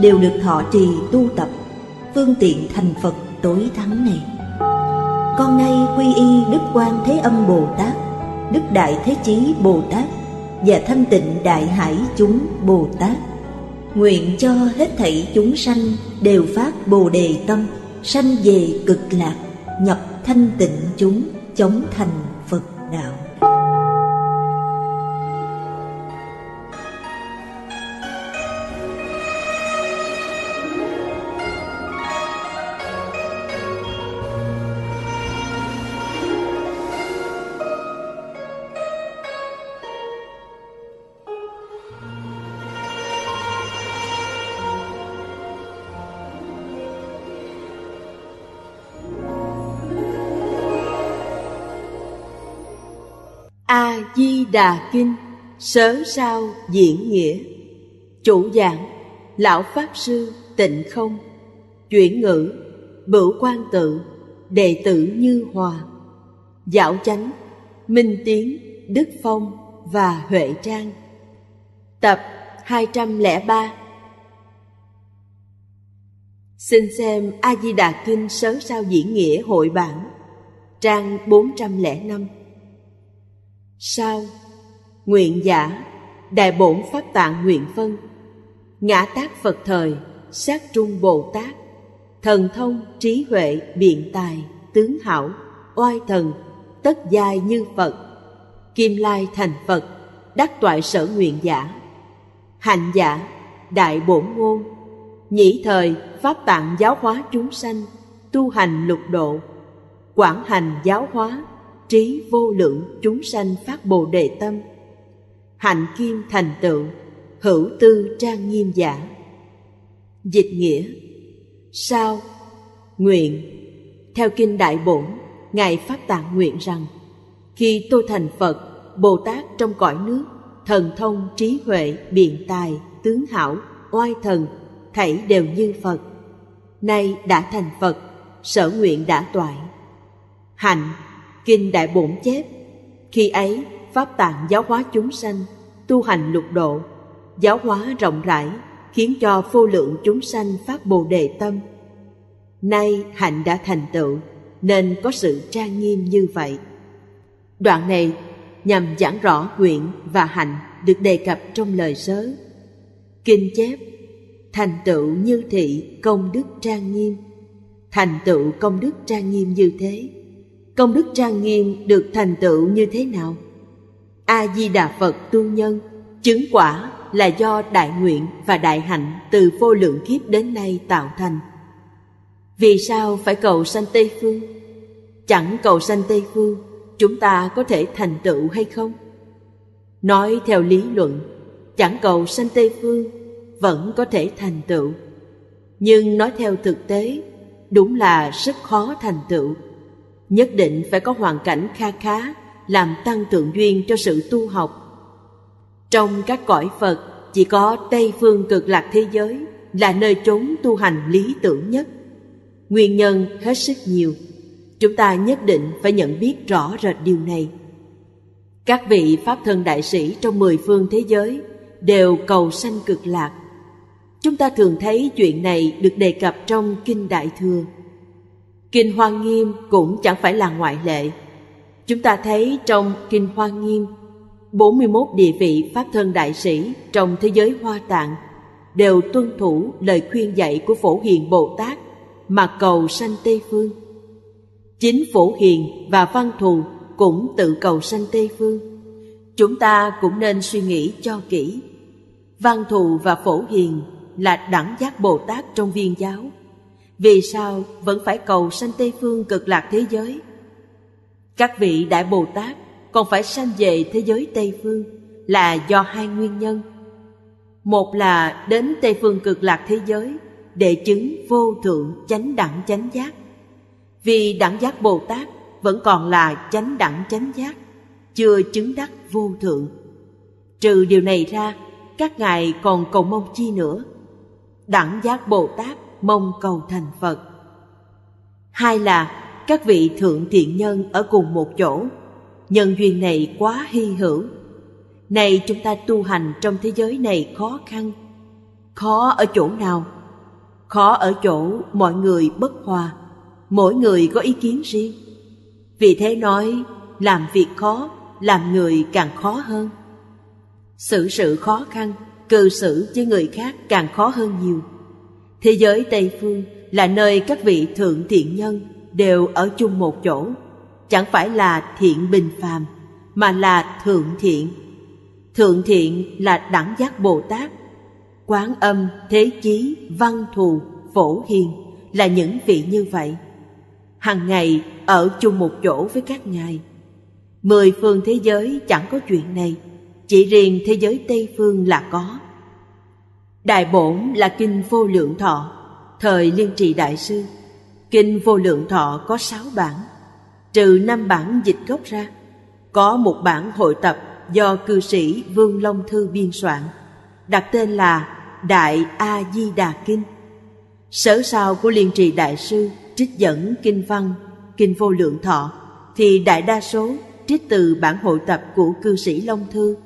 đều được thọ trì tu tập phương tiện thành phật tối thắng này con nay quy y đức quan thế âm bồ tát đức đại thế chí bồ tát và thanh tịnh đại hải chúng bồ tát nguyện cho hết thảy chúng sanh đều phát bồ đề tâm sanh về cực lạc nhập thanh tịnh chúng chống thành phật đạo Đà Kinh Sớ sao diễn nghĩa Chủ giảng Lão Pháp Sư Tịnh Không Chuyển ngữ Bửu quan Tự Đệ tử Như Hòa Dạo Chánh Minh Tiến Đức Phong và Huệ Trang Tập 203 Xin xem A-di-đà Kinh Sớ Sao Diễn Nghĩa Hội Bản Trang 405 Sao Nguyện giả Đại bổn pháp tạng nguyện phân Ngã tác Phật thời Sát trung Bồ Tát Thần thông trí huệ biện tài Tướng hảo oai thần Tất giai như Phật Kim lai thành Phật Đắc toại sở nguyện giả Hạnh giả Đại bổn ngôn Nhĩ thời pháp tạng giáo hóa chúng sanh Tu hành lục độ Quảng hành giáo hóa Trí vô lượng chúng sanh phát bồ đề tâm hạnh kim thành tựu hữu tư trang nghiêm giả dịch nghĩa sao nguyện theo kinh đại bổn ngài phát tạng nguyện rằng khi tôi thành phật bồ tát trong cõi nước thần thông trí huệ biện tài tướng hảo oai thần thảy đều như phật nay đã thành phật sở nguyện đã toại hạnh kinh đại bổn chép khi ấy pháp tạng giáo hóa chúng sanh tu hành lục độ giáo hóa rộng rãi khiến cho vô lượng chúng sanh phát bồ đề tâm nay hạnh đã thành tựu nên có sự trang nghiêm như vậy đoạn này nhằm giảng rõ nguyện và hạnh được đề cập trong lời sớ kinh chép thành tựu như thị công đức trang nghiêm thành tựu công đức trang nghiêm như thế công đức trang nghiêm được thành tựu như thế nào a di đà phật tu nhân chứng quả là do đại nguyện và đại hạnh từ vô lượng kiếp đến nay tạo thành vì sao phải cầu sanh tây phương chẳng cầu sanh tây phương chúng ta có thể thành tựu hay không nói theo lý luận chẳng cầu sanh tây phương vẫn có thể thành tựu nhưng nói theo thực tế đúng là rất khó thành tựu nhất định phải có hoàn cảnh kha khá làm tăng thượng duyên cho sự tu học trong các cõi phật chỉ có tây phương cực lạc thế giới là nơi trốn tu hành lý tưởng nhất nguyên nhân hết sức nhiều chúng ta nhất định phải nhận biết rõ rệt điều này các vị pháp thân đại sĩ trong mười phương thế giới đều cầu sanh cực lạc chúng ta thường thấy chuyện này được đề cập trong kinh đại thừa kinh hoa nghiêm cũng chẳng phải là ngoại lệ Chúng ta thấy trong Kinh Hoa Nghiêm 41 địa vị Pháp thân đại sĩ trong thế giới hoa tạng đều tuân thủ lời khuyên dạy của Phổ Hiền Bồ Tát mà cầu sanh Tây Phương. Chính Phổ Hiền và Văn Thù cũng tự cầu sanh Tây Phương. Chúng ta cũng nên suy nghĩ cho kỹ. Văn Thù và Phổ Hiền là đẳng giác Bồ Tát trong viên giáo. Vì sao vẫn phải cầu sanh Tây Phương cực lạc thế giới – các vị đại bồ tát còn phải sanh về thế giới tây phương là do hai nguyên nhân một là đến tây phương cực lạc thế giới để chứng vô thượng chánh đẳng chánh giác vì đẳng giác bồ tát vẫn còn là chánh đẳng chánh giác chưa chứng đắc vô thượng trừ điều này ra các ngài còn cầu mong chi nữa đẳng giác bồ tát mong cầu thành phật hai là các vị thượng thiện nhân ở cùng một chỗ nhân duyên này quá hy hữu nay chúng ta tu hành trong thế giới này khó khăn khó ở chỗ nào khó ở chỗ mọi người bất hòa mỗi người có ý kiến riêng vì thế nói làm việc khó làm người càng khó hơn xử sự khó khăn cư xử với người khác càng khó hơn nhiều thế giới tây phương là nơi các vị thượng thiện nhân đều ở chung một chỗ chẳng phải là thiện bình phàm mà là thượng thiện thượng thiện là đẳng giác bồ tát quán âm thế chí văn thù phổ hiền là những vị như vậy hằng ngày ở chung một chỗ với các ngài mười phương thế giới chẳng có chuyện này chỉ riêng thế giới tây phương là có đại bổn là kinh vô lượng thọ thời liên trì đại sư Kinh Vô Lượng Thọ có sáu bản, trừ năm bản dịch gốc ra, có một bản hội tập do cư sĩ Vương Long Thư biên soạn, đặt tên là Đại A Di Đà Kinh. Sở sao của Liên Trì Đại sư trích dẫn kinh văn, kinh Vô Lượng Thọ thì đại đa số trích từ bản hội tập của cư sĩ Long Thư.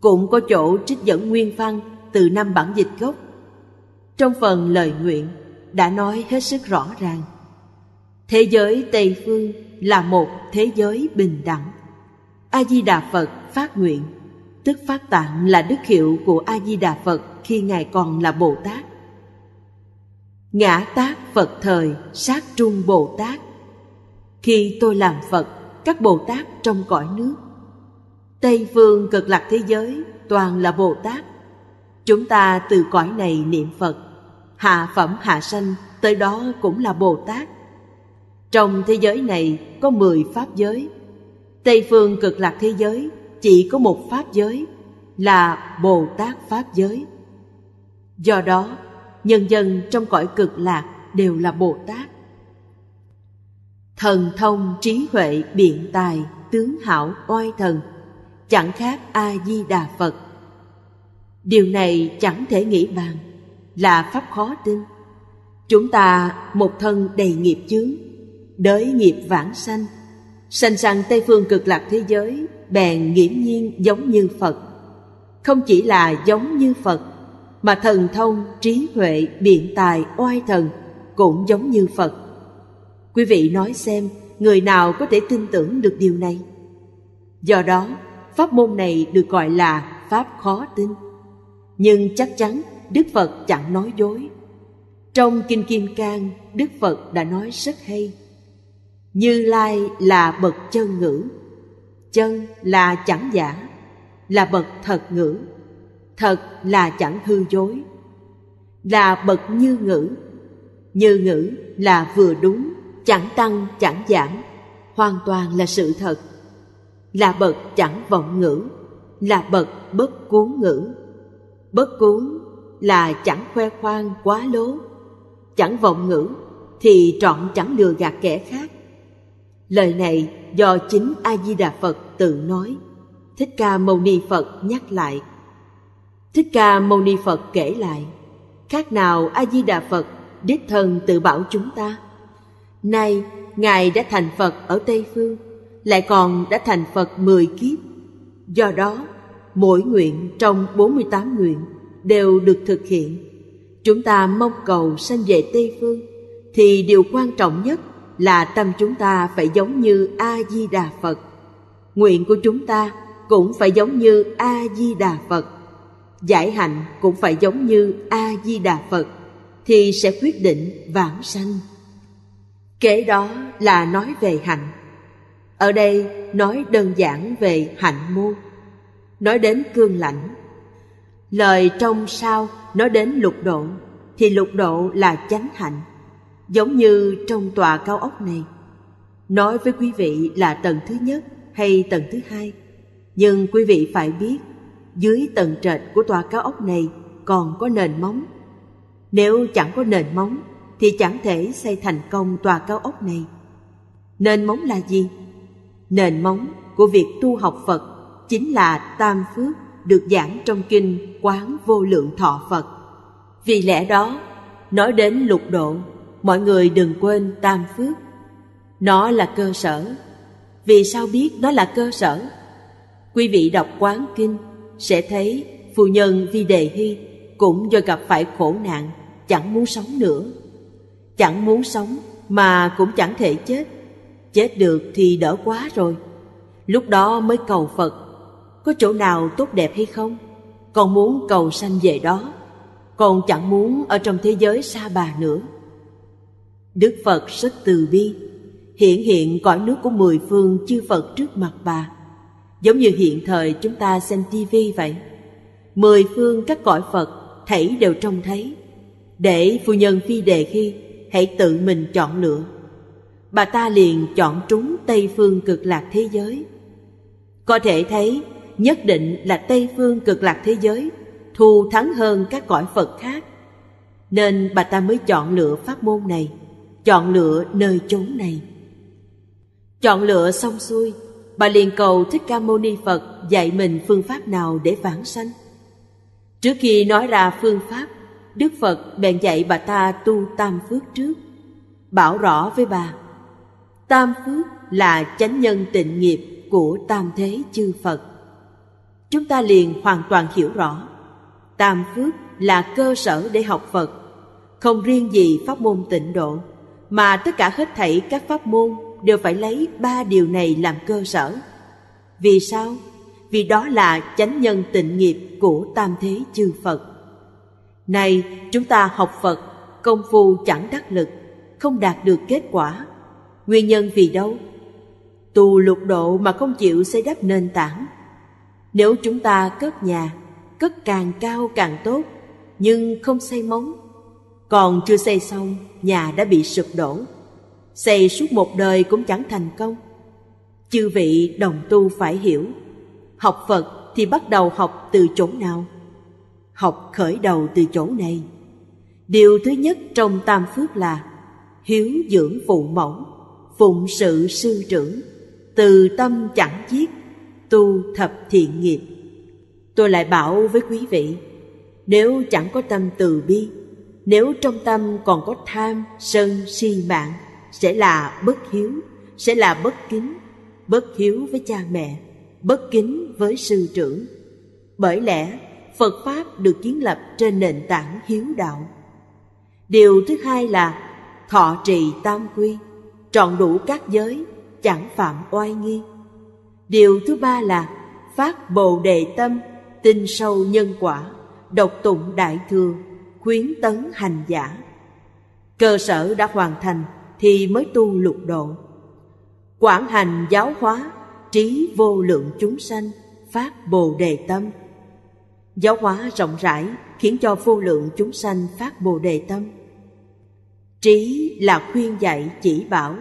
Cũng có chỗ trích dẫn nguyên văn từ năm bản dịch gốc. Trong phần lời nguyện đã nói hết sức rõ ràng thế giới tây phương là một thế giới bình đẳng a di đà phật phát nguyện tức phát tạng là đức hiệu của a di đà phật khi ngài còn là bồ tát ngã tác phật thời sát trung bồ tát khi tôi làm phật các bồ tát trong cõi nước tây phương cực lạc thế giới toàn là bồ tát chúng ta từ cõi này niệm phật hạ phẩm hạ sanh tới đó cũng là bồ tát trong thế giới này có mười pháp giới tây phương cực lạc thế giới chỉ có một pháp giới là bồ tát pháp giới do đó nhân dân trong cõi cực lạc đều là bồ tát thần thông trí huệ biện tài tướng hảo oai thần chẳng khác a di đà phật điều này chẳng thể nghĩ bàn là pháp khó tin chúng ta một thân đầy nghiệp chướng đới nghiệp vãng sanh sanh sang tây phương cực lạc thế giới bèn nghiễm nhiên giống như phật không chỉ là giống như phật mà thần thông trí huệ biện tài oai thần cũng giống như phật quý vị nói xem người nào có thể tin tưởng được điều này do đó pháp môn này được gọi là pháp khó tin nhưng chắc chắn Đức Phật chẳng nói dối. Trong Kinh Kim Cang, Đức Phật đã nói rất hay. Như Lai là bậc chân ngữ, chân là chẳng giả, là bậc thật ngữ, thật là chẳng hư dối, là bậc như ngữ, như ngữ là vừa đúng, chẳng tăng chẳng giảm, hoàn toàn là sự thật, là bậc chẳng vọng ngữ, là bậc bất cố ngữ. Bất cố là chẳng khoe khoang quá lố chẳng vọng ngữ thì trọn chẳng lừa gạt kẻ khác lời này do chính a di đà phật tự nói thích ca mâu ni phật nhắc lại thích ca mâu ni phật kể lại khác nào a di đà phật đích thân tự bảo chúng ta nay ngài đã thành phật ở tây phương lại còn đã thành phật mười kiếp do đó mỗi nguyện trong 48 nguyện đều được thực hiện chúng ta mong cầu sanh về tây phương thì điều quan trọng nhất là tâm chúng ta phải giống như a di đà phật nguyện của chúng ta cũng phải giống như a di đà phật giải hạnh cũng phải giống như a di đà phật thì sẽ quyết định vãng sanh kế đó là nói về hạnh ở đây nói đơn giản về hạnh môn nói đến cương lãnh Lời trong sao nói đến lục độ Thì lục độ là chánh hạnh Giống như trong tòa cao ốc này Nói với quý vị là tầng thứ nhất hay tầng thứ hai Nhưng quý vị phải biết Dưới tầng trệt của tòa cao ốc này còn có nền móng Nếu chẳng có nền móng Thì chẳng thể xây thành công tòa cao ốc này Nền móng là gì? Nền móng của việc tu học Phật Chính là tam phước được giảng trong kinh Quán Vô Lượng Thọ Phật. Vì lẽ đó, nói đến lục độ, mọi người đừng quên tam phước. Nó là cơ sở. Vì sao biết nó là cơ sở? Quý vị đọc Quán Kinh sẽ thấy phu nhân Vi Đề Hy cũng do gặp phải khổ nạn, chẳng muốn sống nữa. Chẳng muốn sống mà cũng chẳng thể chết. Chết được thì đỡ quá rồi. Lúc đó mới cầu Phật có chỗ nào tốt đẹp hay không con muốn cầu sanh về đó con chẳng muốn ở trong thế giới xa bà nữa đức phật rất từ bi hiện hiện cõi nước của mười phương chư phật trước mặt bà giống như hiện thời chúng ta xem tivi vậy mười phương các cõi phật thảy đều trông thấy để phu nhân phi đề khi hãy tự mình chọn lựa bà ta liền chọn trúng tây phương cực lạc thế giới có thể thấy nhất định là Tây Phương cực lạc thế giới, thù thắng hơn các cõi Phật khác. Nên bà ta mới chọn lựa pháp môn này, chọn lựa nơi chốn này. Chọn lựa xong xuôi, bà liền cầu Thích Ca Mâu Ni Phật dạy mình phương pháp nào để vãng sanh. Trước khi nói ra phương pháp, Đức Phật bèn dạy bà ta tu tam phước trước. Bảo rõ với bà, tam phước là chánh nhân tịnh nghiệp của tam thế chư Phật chúng ta liền hoàn toàn hiểu rõ tam phước là cơ sở để học phật không riêng gì pháp môn tịnh độ mà tất cả hết thảy các pháp môn đều phải lấy ba điều này làm cơ sở vì sao vì đó là chánh nhân tịnh nghiệp của tam thế chư phật nay chúng ta học phật công phu chẳng đắc lực không đạt được kết quả nguyên nhân vì đâu tu lục độ mà không chịu xây đắp nền tảng nếu chúng ta cất nhà, cất càng cao càng tốt, nhưng không xây móng. Còn chưa xây xong, nhà đã bị sụp đổ. Xây suốt một đời cũng chẳng thành công. Chư vị đồng tu phải hiểu, học Phật thì bắt đầu học từ chỗ nào? Học khởi đầu từ chỗ này. Điều thứ nhất trong tam phước là hiếu dưỡng phụ mẫu, phụng sự sư trưởng, từ tâm chẳng giết tu thập thiện nghiệp tôi lại bảo với quý vị nếu chẳng có tâm từ bi nếu trong tâm còn có tham sân si mạng sẽ là bất hiếu sẽ là bất kính bất hiếu với cha mẹ bất kính với sư trưởng bởi lẽ phật pháp được kiến lập trên nền tảng hiếu đạo điều thứ hai là thọ trì tam quy trọn đủ các giới chẳng phạm oai nghi điều thứ ba là phát bồ đề tâm tin sâu nhân quả độc tụng đại thừa khuyến tấn hành giả cơ sở đã hoàn thành thì mới tu lục độ quảng hành giáo hóa trí vô lượng chúng sanh phát bồ đề tâm giáo hóa rộng rãi khiến cho vô lượng chúng sanh phát bồ đề tâm trí là khuyên dạy chỉ bảo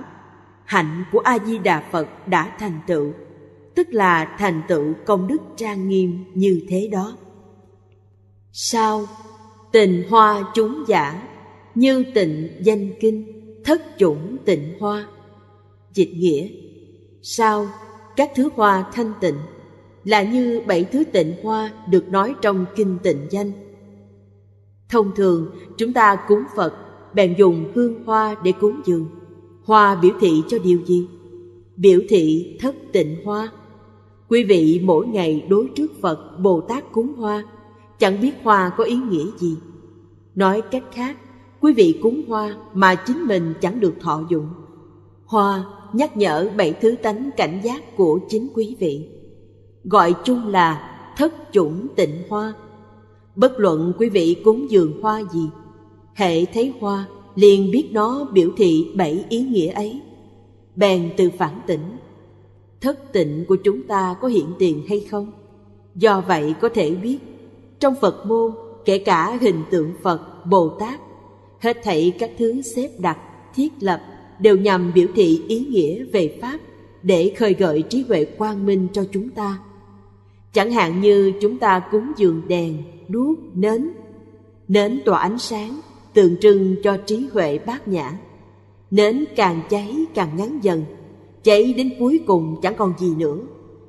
hạnh của a di đà phật đã thành tựu tức là thành tựu công đức trang nghiêm như thế đó sao tình hoa chúng giả như tịnh danh kinh thất chủng tịnh hoa dịch nghĩa sao các thứ hoa thanh tịnh là như bảy thứ tịnh hoa được nói trong kinh tịnh danh thông thường chúng ta cúng phật bèn dùng hương hoa để cúng dường hoa biểu thị cho điều gì biểu thị thất tịnh hoa Quý vị mỗi ngày đối trước Phật Bồ Tát cúng hoa, chẳng biết hoa có ý nghĩa gì. Nói cách khác, quý vị cúng hoa mà chính mình chẳng được thọ dụng. Hoa nhắc nhở bảy thứ tánh cảnh giác của chính quý vị. Gọi chung là thất chủng tịnh hoa. Bất luận quý vị cúng dường hoa gì, hệ thấy hoa liền biết nó biểu thị bảy ý nghĩa ấy. Bèn từ phản tỉnh thất tịnh của chúng ta có hiện tiền hay không do vậy có thể biết trong phật môn kể cả hình tượng phật bồ tát hết thảy các thứ xếp đặt thiết lập đều nhằm biểu thị ý nghĩa về pháp để khơi gợi trí huệ quang minh cho chúng ta chẳng hạn như chúng ta cúng dường đèn đuốc nến nến tỏa ánh sáng tượng trưng cho trí huệ bát nhã nến càng cháy càng ngắn dần chạy đến cuối cùng chẳng còn gì nữa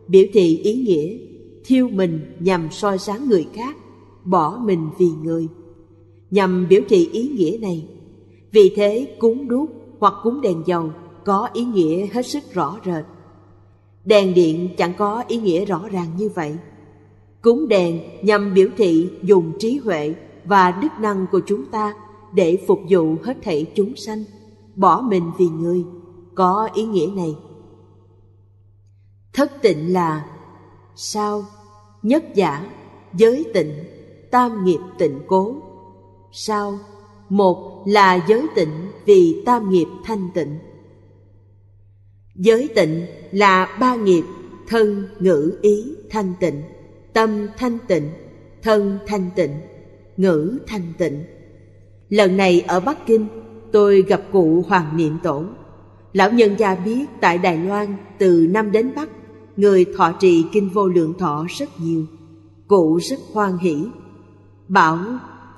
biểu thị ý nghĩa thiêu mình nhằm soi sáng người khác bỏ mình vì người nhằm biểu thị ý nghĩa này vì thế cúng đuốc hoặc cúng đèn dầu có ý nghĩa hết sức rõ rệt đèn điện chẳng có ý nghĩa rõ ràng như vậy cúng đèn nhằm biểu thị dùng trí huệ và đức năng của chúng ta để phục vụ hết thảy chúng sanh bỏ mình vì người có ý nghĩa này thất tịnh là sao nhất giả giới tịnh tam nghiệp tịnh cố sao một là giới tịnh vì tam nghiệp thanh tịnh giới tịnh là ba nghiệp thân ngữ ý thanh tịnh tâm thanh tịnh thân thanh tịnh ngữ thanh tịnh lần này ở bắc kinh tôi gặp cụ hoàng niệm tổ lão nhân gia biết tại đài loan từ nam đến bắc người thọ trì kinh vô lượng thọ rất nhiều cụ rất hoan hỷ bảo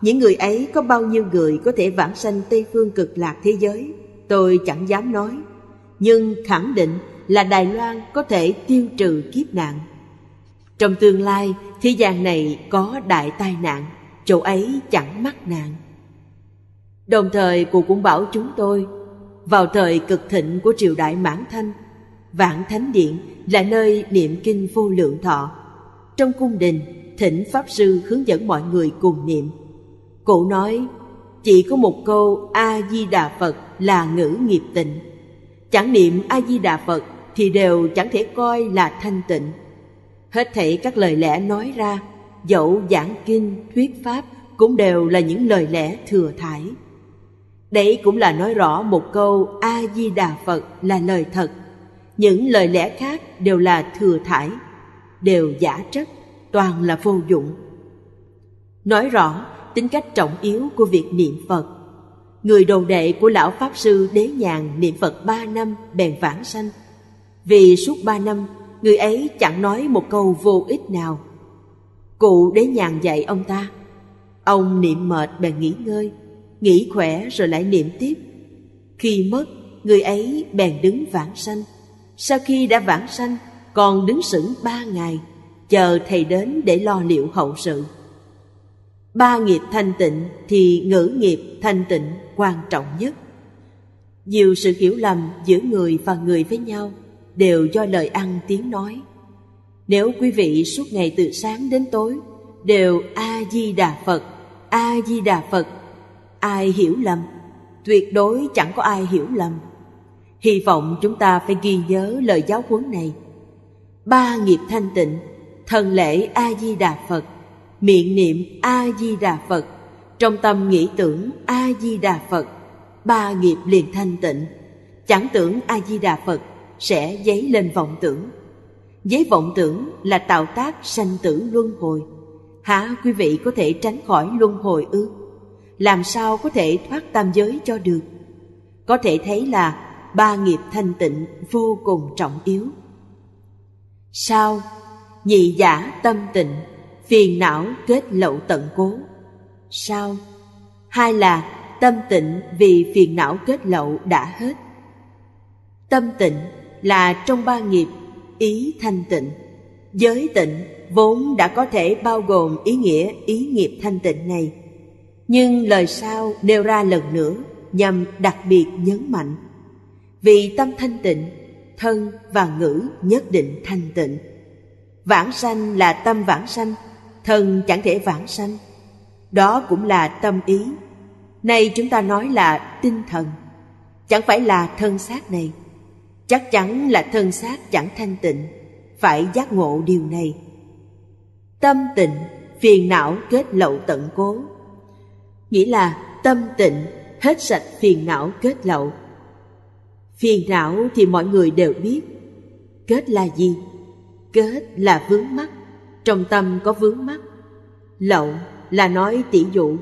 những người ấy có bao nhiêu người có thể vãng sanh tây phương cực lạc thế giới tôi chẳng dám nói nhưng khẳng định là đài loan có thể tiêu trừ kiếp nạn trong tương lai thế gian này có đại tai nạn chỗ ấy chẳng mắc nạn đồng thời cụ cũng bảo chúng tôi vào thời cực thịnh của triều đại mãn thanh Vạn Thánh Điện là nơi niệm kinh vô lượng thọ. Trong cung đình, thỉnh Pháp Sư hướng dẫn mọi người cùng niệm. Cụ nói, chỉ có một câu A-di-đà Phật là ngữ nghiệp tịnh. Chẳng niệm A-di-đà Phật thì đều chẳng thể coi là thanh tịnh. Hết thảy các lời lẽ nói ra, dẫu giảng kinh, thuyết pháp cũng đều là những lời lẽ thừa thải. Đấy cũng là nói rõ một câu A-di-đà Phật là lời thật những lời lẽ khác đều là thừa thải đều giả trách toàn là vô dụng nói rõ tính cách trọng yếu của việc niệm phật người đồ đệ của lão pháp sư đế nhàn niệm phật ba năm bèn vãng sanh vì suốt ba năm người ấy chẳng nói một câu vô ích nào cụ đế nhàn dạy ông ta ông niệm mệt bèn nghỉ ngơi nghỉ khỏe rồi lại niệm tiếp khi mất người ấy bèn đứng vãng sanh sau khi đã vãng sanh còn đứng sững ba ngày chờ thầy đến để lo liệu hậu sự ba nghiệp thanh tịnh thì ngữ nghiệp thanh tịnh quan trọng nhất nhiều sự hiểu lầm giữa người và người với nhau đều do lời ăn tiếng nói nếu quý vị suốt ngày từ sáng đến tối đều a di đà phật a di đà phật ai hiểu lầm tuyệt đối chẳng có ai hiểu lầm hy vọng chúng ta phải ghi nhớ lời giáo huấn này ba nghiệp thanh tịnh thần lễ a di đà phật miệng niệm a di đà phật trong tâm nghĩ tưởng a di đà phật ba nghiệp liền thanh tịnh chẳng tưởng a di đà phật sẽ dấy lên vọng tưởng giấy vọng tưởng là tạo tác sanh tử luân hồi hả quý vị có thể tránh khỏi luân hồi ư làm sao có thể thoát tam giới cho được có thể thấy là ba nghiệp thanh tịnh vô cùng trọng yếu sao nhị giả tâm tịnh phiền não kết lậu tận cố sao hai là tâm tịnh vì phiền não kết lậu đã hết tâm tịnh là trong ba nghiệp ý thanh tịnh giới tịnh vốn đã có thể bao gồm ý nghĩa ý nghiệp thanh tịnh này nhưng lời sau nêu ra lần nữa nhằm đặc biệt nhấn mạnh vì tâm thanh tịnh thân và ngữ nhất định thanh tịnh vãng sanh là tâm vãng sanh thân chẳng thể vãng sanh đó cũng là tâm ý nay chúng ta nói là tinh thần chẳng phải là thân xác này chắc chắn là thân xác chẳng thanh tịnh phải giác ngộ điều này tâm tịnh phiền não kết lậu tận cố nghĩa là tâm tịnh hết sạch phiền não kết lậu phiền não thì mọi người đều biết kết là gì kết là vướng mắc trong tâm có vướng mắc lậu là nói tỷ dụ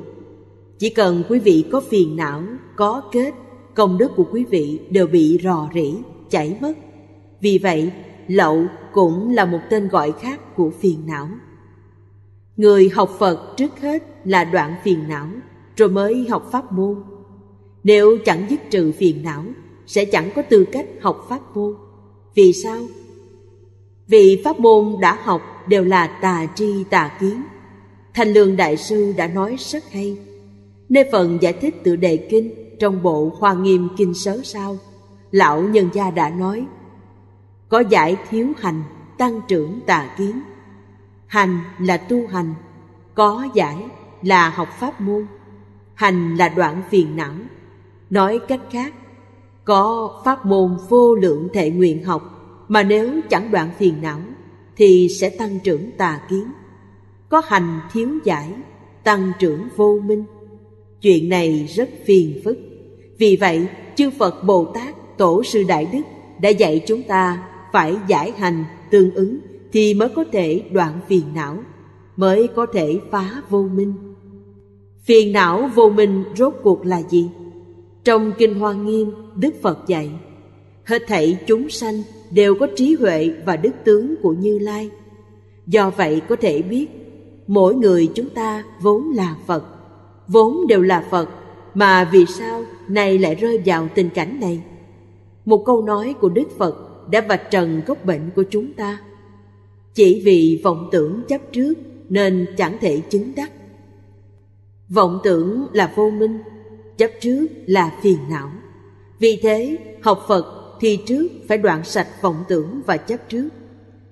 chỉ cần quý vị có phiền não có kết công đức của quý vị đều bị rò rỉ chảy mất vì vậy lậu cũng là một tên gọi khác của phiền não người học phật trước hết là đoạn phiền não rồi mới học pháp môn nếu chẳng dứt trừ phiền não sẽ chẳng có tư cách học pháp môn vì sao vì pháp môn đã học đều là tà tri tà kiến thanh lương đại sư đã nói rất hay nơi phần giải thích tự đề kinh trong bộ hoa nghiêm kinh sớ sao lão nhân gia đã nói có giải thiếu hành tăng trưởng tà kiến hành là tu hành có giải là học pháp môn hành là đoạn phiền não nói cách khác có pháp môn vô lượng thệ nguyện học mà nếu chẳng đoạn phiền não thì sẽ tăng trưởng tà kiến có hành thiếu giải tăng trưởng vô minh chuyện này rất phiền phức vì vậy chư phật bồ tát tổ sư đại đức đã dạy chúng ta phải giải hành tương ứng thì mới có thể đoạn phiền não mới có thể phá vô minh phiền não vô minh rốt cuộc là gì trong kinh hoa nghiêm Đức Phật dạy Hết thảy chúng sanh đều có trí huệ và đức tướng của Như Lai Do vậy có thể biết Mỗi người chúng ta vốn là Phật Vốn đều là Phật Mà vì sao nay lại rơi vào tình cảnh này Một câu nói của Đức Phật đã vạch trần gốc bệnh của chúng ta Chỉ vì vọng tưởng chấp trước nên chẳng thể chứng đắc vọng tưởng là vô minh chấp trước là phiền não vì thế, học Phật thì trước phải đoạn sạch vọng tưởng và chấp trước.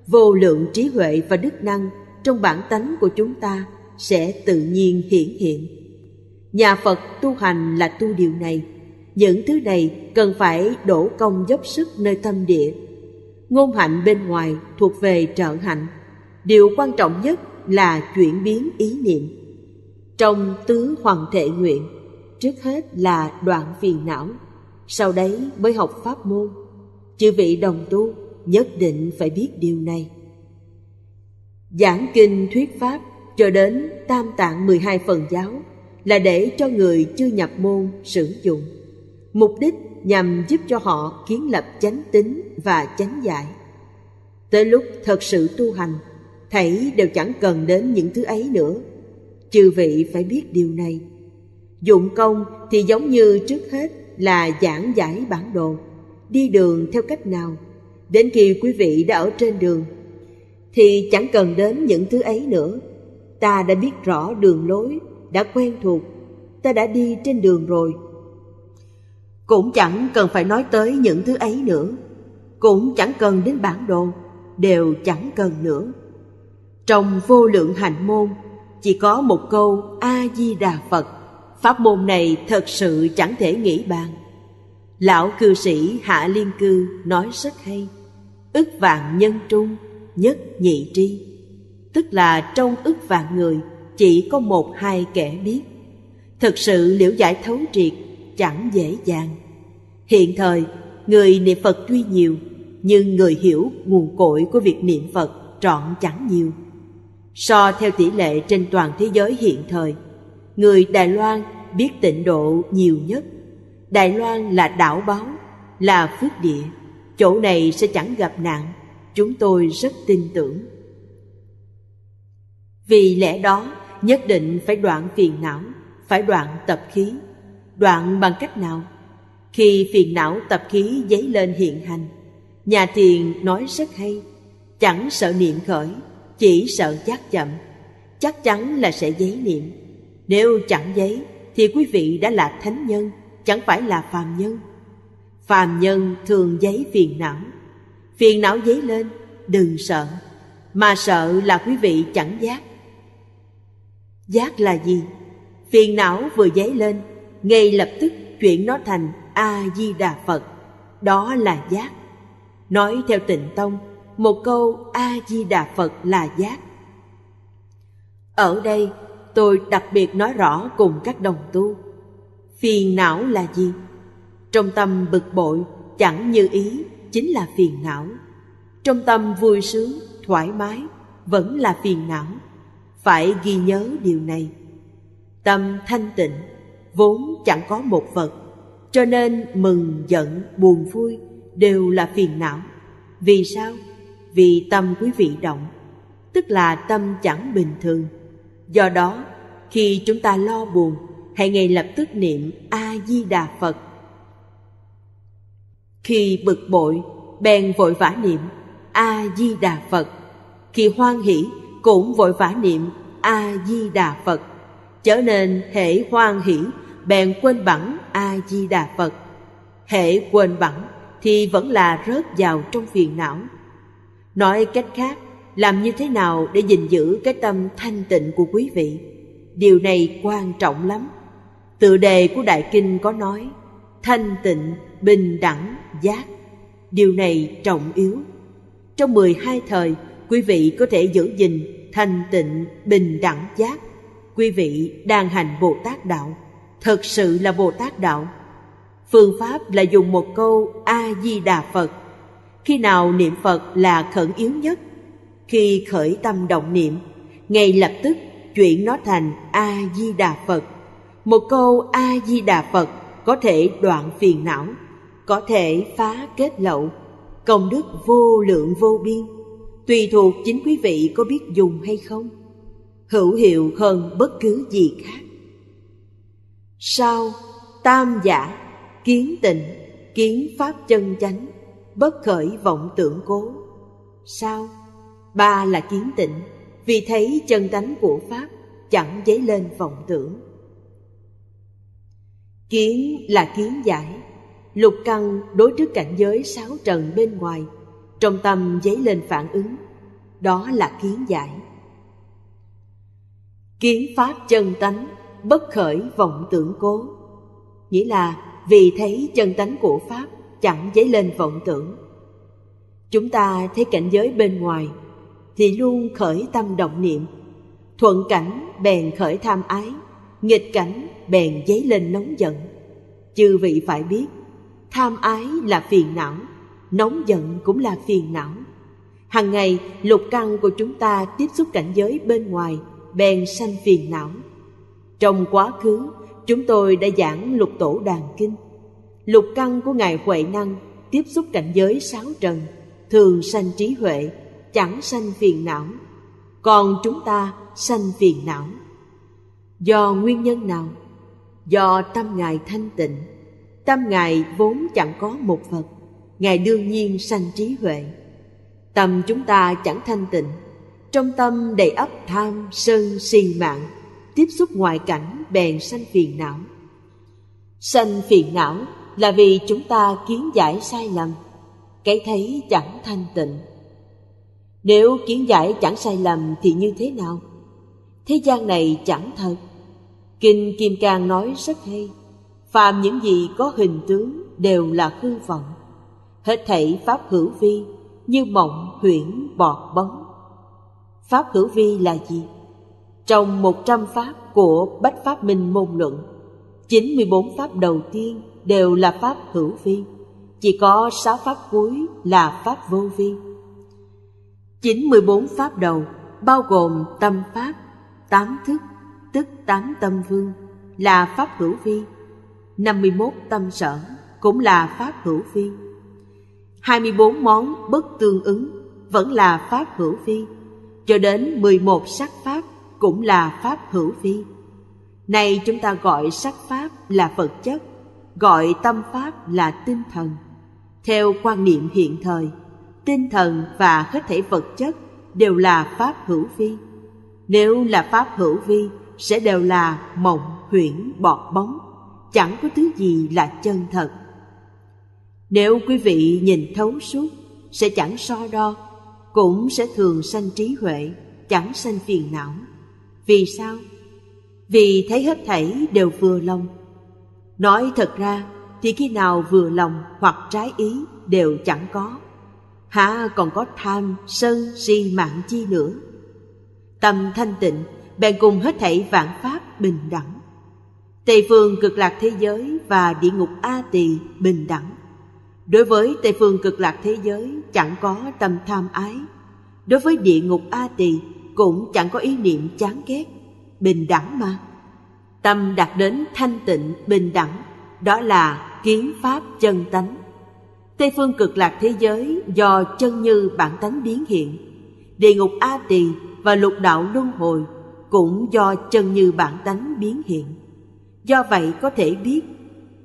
Vô lượng trí huệ và đức năng trong bản tánh của chúng ta sẽ tự nhiên hiển hiện. Nhà Phật tu hành là tu điều này. Những thứ này cần phải đổ công dốc sức nơi tâm địa. Ngôn hạnh bên ngoài thuộc về trợ hạnh. Điều quan trọng nhất là chuyển biến ý niệm. Trong tứ hoàng thể nguyện, trước hết là đoạn phiền não sau đấy mới học pháp môn chư vị đồng tu nhất định phải biết điều này giảng kinh thuyết pháp cho đến tam tạng 12 phần giáo là để cho người chưa nhập môn sử dụng mục đích nhằm giúp cho họ kiến lập chánh tính và chánh giải tới lúc thật sự tu hành thảy đều chẳng cần đến những thứ ấy nữa chư vị phải biết điều này dụng công thì giống như trước hết là giảng giải bản đồ đi đường theo cách nào đến khi quý vị đã ở trên đường thì chẳng cần đến những thứ ấy nữa ta đã biết rõ đường lối đã quen thuộc ta đã đi trên đường rồi cũng chẳng cần phải nói tới những thứ ấy nữa cũng chẳng cần đến bản đồ đều chẳng cần nữa trong vô lượng hạnh môn chỉ có một câu a di đà phật pháp môn này thật sự chẳng thể nghĩ bàn lão cư sĩ hạ liên cư nói rất hay ức vạn nhân trung nhất nhị tri tức là trong ức vạn người chỉ có một hai kẻ biết thực sự liễu giải thấu triệt chẳng dễ dàng hiện thời người niệm phật tuy nhiều nhưng người hiểu nguồn cội của việc niệm phật trọn chẳng nhiều so theo tỷ lệ trên toàn thế giới hiện thời người Đài Loan biết tịnh độ nhiều nhất. Đài Loan là đảo báo, là phước địa. Chỗ này sẽ chẳng gặp nạn, chúng tôi rất tin tưởng. Vì lẽ đó, nhất định phải đoạn phiền não, phải đoạn tập khí. Đoạn bằng cách nào? Khi phiền não tập khí dấy lên hiện hành, nhà thiền nói rất hay, chẳng sợ niệm khởi, chỉ sợ chắc chậm, chắc chắn là sẽ dấy niệm nếu chẳng giấy thì quý vị đã là thánh nhân, chẳng phải là phàm nhân. Phàm nhân thường giấy phiền não. Phiền não giấy lên, đừng sợ, mà sợ là quý vị chẳng giác. Giác là gì? Phiền não vừa giấy lên, ngay lập tức chuyển nó thành A-di-đà Phật. Đó là giác. Nói theo tịnh tông, một câu A-di-đà Phật là giác. Ở đây, tôi đặc biệt nói rõ cùng các đồng tu phiền não là gì trong tâm bực bội chẳng như ý chính là phiền não trong tâm vui sướng thoải mái vẫn là phiền não phải ghi nhớ điều này tâm thanh tịnh vốn chẳng có một vật cho nên mừng giận buồn vui đều là phiền não vì sao vì tâm quý vị động tức là tâm chẳng bình thường do đó khi chúng ta lo buồn hãy ngay lập tức niệm a di đà phật khi bực bội bèn vội vã niệm a di đà phật khi hoan hỷ cũng vội vã niệm a di đà phật trở nên hễ hoan hỷ bèn quên bẵng a di đà phật hệ quên bẵng thì vẫn là rớt vào trong phiền não nói cách khác làm như thế nào để gìn giữ cái tâm thanh tịnh của quý vị điều này quan trọng lắm tựa đề của đại kinh có nói thanh tịnh bình đẳng giác điều này trọng yếu trong mười hai thời quý vị có thể giữ gìn thanh tịnh bình đẳng giác quý vị đang hành bồ tát đạo thật sự là bồ tát đạo phương pháp là dùng một câu a di đà phật khi nào niệm phật là khẩn yếu nhất khi khởi tâm động niệm ngay lập tức chuyển nó thành a di đà phật một câu a di đà phật có thể đoạn phiền não có thể phá kết lậu công đức vô lượng vô biên tùy thuộc chính quý vị có biết dùng hay không hữu hiệu hơn bất cứ gì khác sau tam giả kiến tịnh kiến pháp chân chánh bất khởi vọng tưởng cố sao ba là kiến tịnh vì thấy chân tánh của pháp chẳng dấy lên vọng tưởng kiến là kiến giải lục căn đối trước cảnh giới sáu trần bên ngoài trong tâm dấy lên phản ứng đó là kiến giải kiến pháp chân tánh bất khởi vọng tưởng cố nghĩa là vì thấy chân tánh của pháp chẳng dấy lên vọng tưởng chúng ta thấy cảnh giới bên ngoài thì luôn khởi tâm động niệm thuận cảnh bèn khởi tham ái nghịch cảnh bèn dấy lên nóng giận chư vị phải biết tham ái là phiền não nóng giận cũng là phiền não hàng ngày lục căn của chúng ta tiếp xúc cảnh giới bên ngoài bèn sanh phiền não trong quá khứ chúng tôi đã giảng lục tổ đàn kinh lục căn của ngài huệ năng tiếp xúc cảnh giới sáu trần thường sanh trí huệ chẳng sanh phiền não còn chúng ta sanh phiền não do nguyên nhân nào do tâm ngài thanh tịnh tâm ngài vốn chẳng có một phật ngài đương nhiên sanh trí huệ tâm chúng ta chẳng thanh tịnh trong tâm đầy ấp tham sân si mạng tiếp xúc ngoại cảnh bèn sanh phiền não sanh phiền não là vì chúng ta kiến giải sai lầm cái thấy chẳng thanh tịnh nếu kiến giải chẳng sai lầm thì như thế nào? Thế gian này chẳng thật. Kinh Kim Cang nói rất hay. Phàm những gì có hình tướng đều là hư vọng. Hết thảy pháp hữu vi như mộng huyễn bọt bóng. Pháp hữu vi là gì? Trong 100 pháp của Bách Pháp Minh Môn Luận, 94 pháp đầu tiên đều là pháp hữu vi. Chỉ có 6 pháp cuối là pháp vô vi 94 pháp đầu bao gồm tâm pháp, tám thức, tức tám tâm vương là pháp hữu vi, 51 tâm sở cũng là pháp hữu vi. 24 món bất tương ứng vẫn là pháp hữu vi, cho đến 11 sắc pháp cũng là pháp hữu vi. Này chúng ta gọi sắc pháp là vật chất, gọi tâm pháp là tinh thần. Theo quan niệm hiện thời, tinh thần và hết thể vật chất đều là pháp hữu vi nếu là pháp hữu vi sẽ đều là mộng huyễn bọt bóng chẳng có thứ gì là chân thật nếu quý vị nhìn thấu suốt sẽ chẳng so đo cũng sẽ thường sanh trí huệ chẳng sanh phiền não vì sao vì thấy hết thảy đều vừa lòng nói thật ra thì khi nào vừa lòng hoặc trái ý đều chẳng có há còn có tham sân si mạng chi nữa tâm thanh tịnh bèn cùng hết thảy vạn pháp bình đẳng tây phương cực lạc thế giới và địa ngục a tỳ bình đẳng đối với tây phương cực lạc thế giới chẳng có tâm tham ái đối với địa ngục a tỳ cũng chẳng có ý niệm chán ghét bình đẳng mà tâm đạt đến thanh tịnh bình đẳng đó là kiến pháp chân tánh Tây phương cực lạc thế giới do chân như bản tánh biến hiện. Địa ngục A Tỳ và lục đạo luân hồi cũng do chân như bản tánh biến hiện. Do vậy có thể biết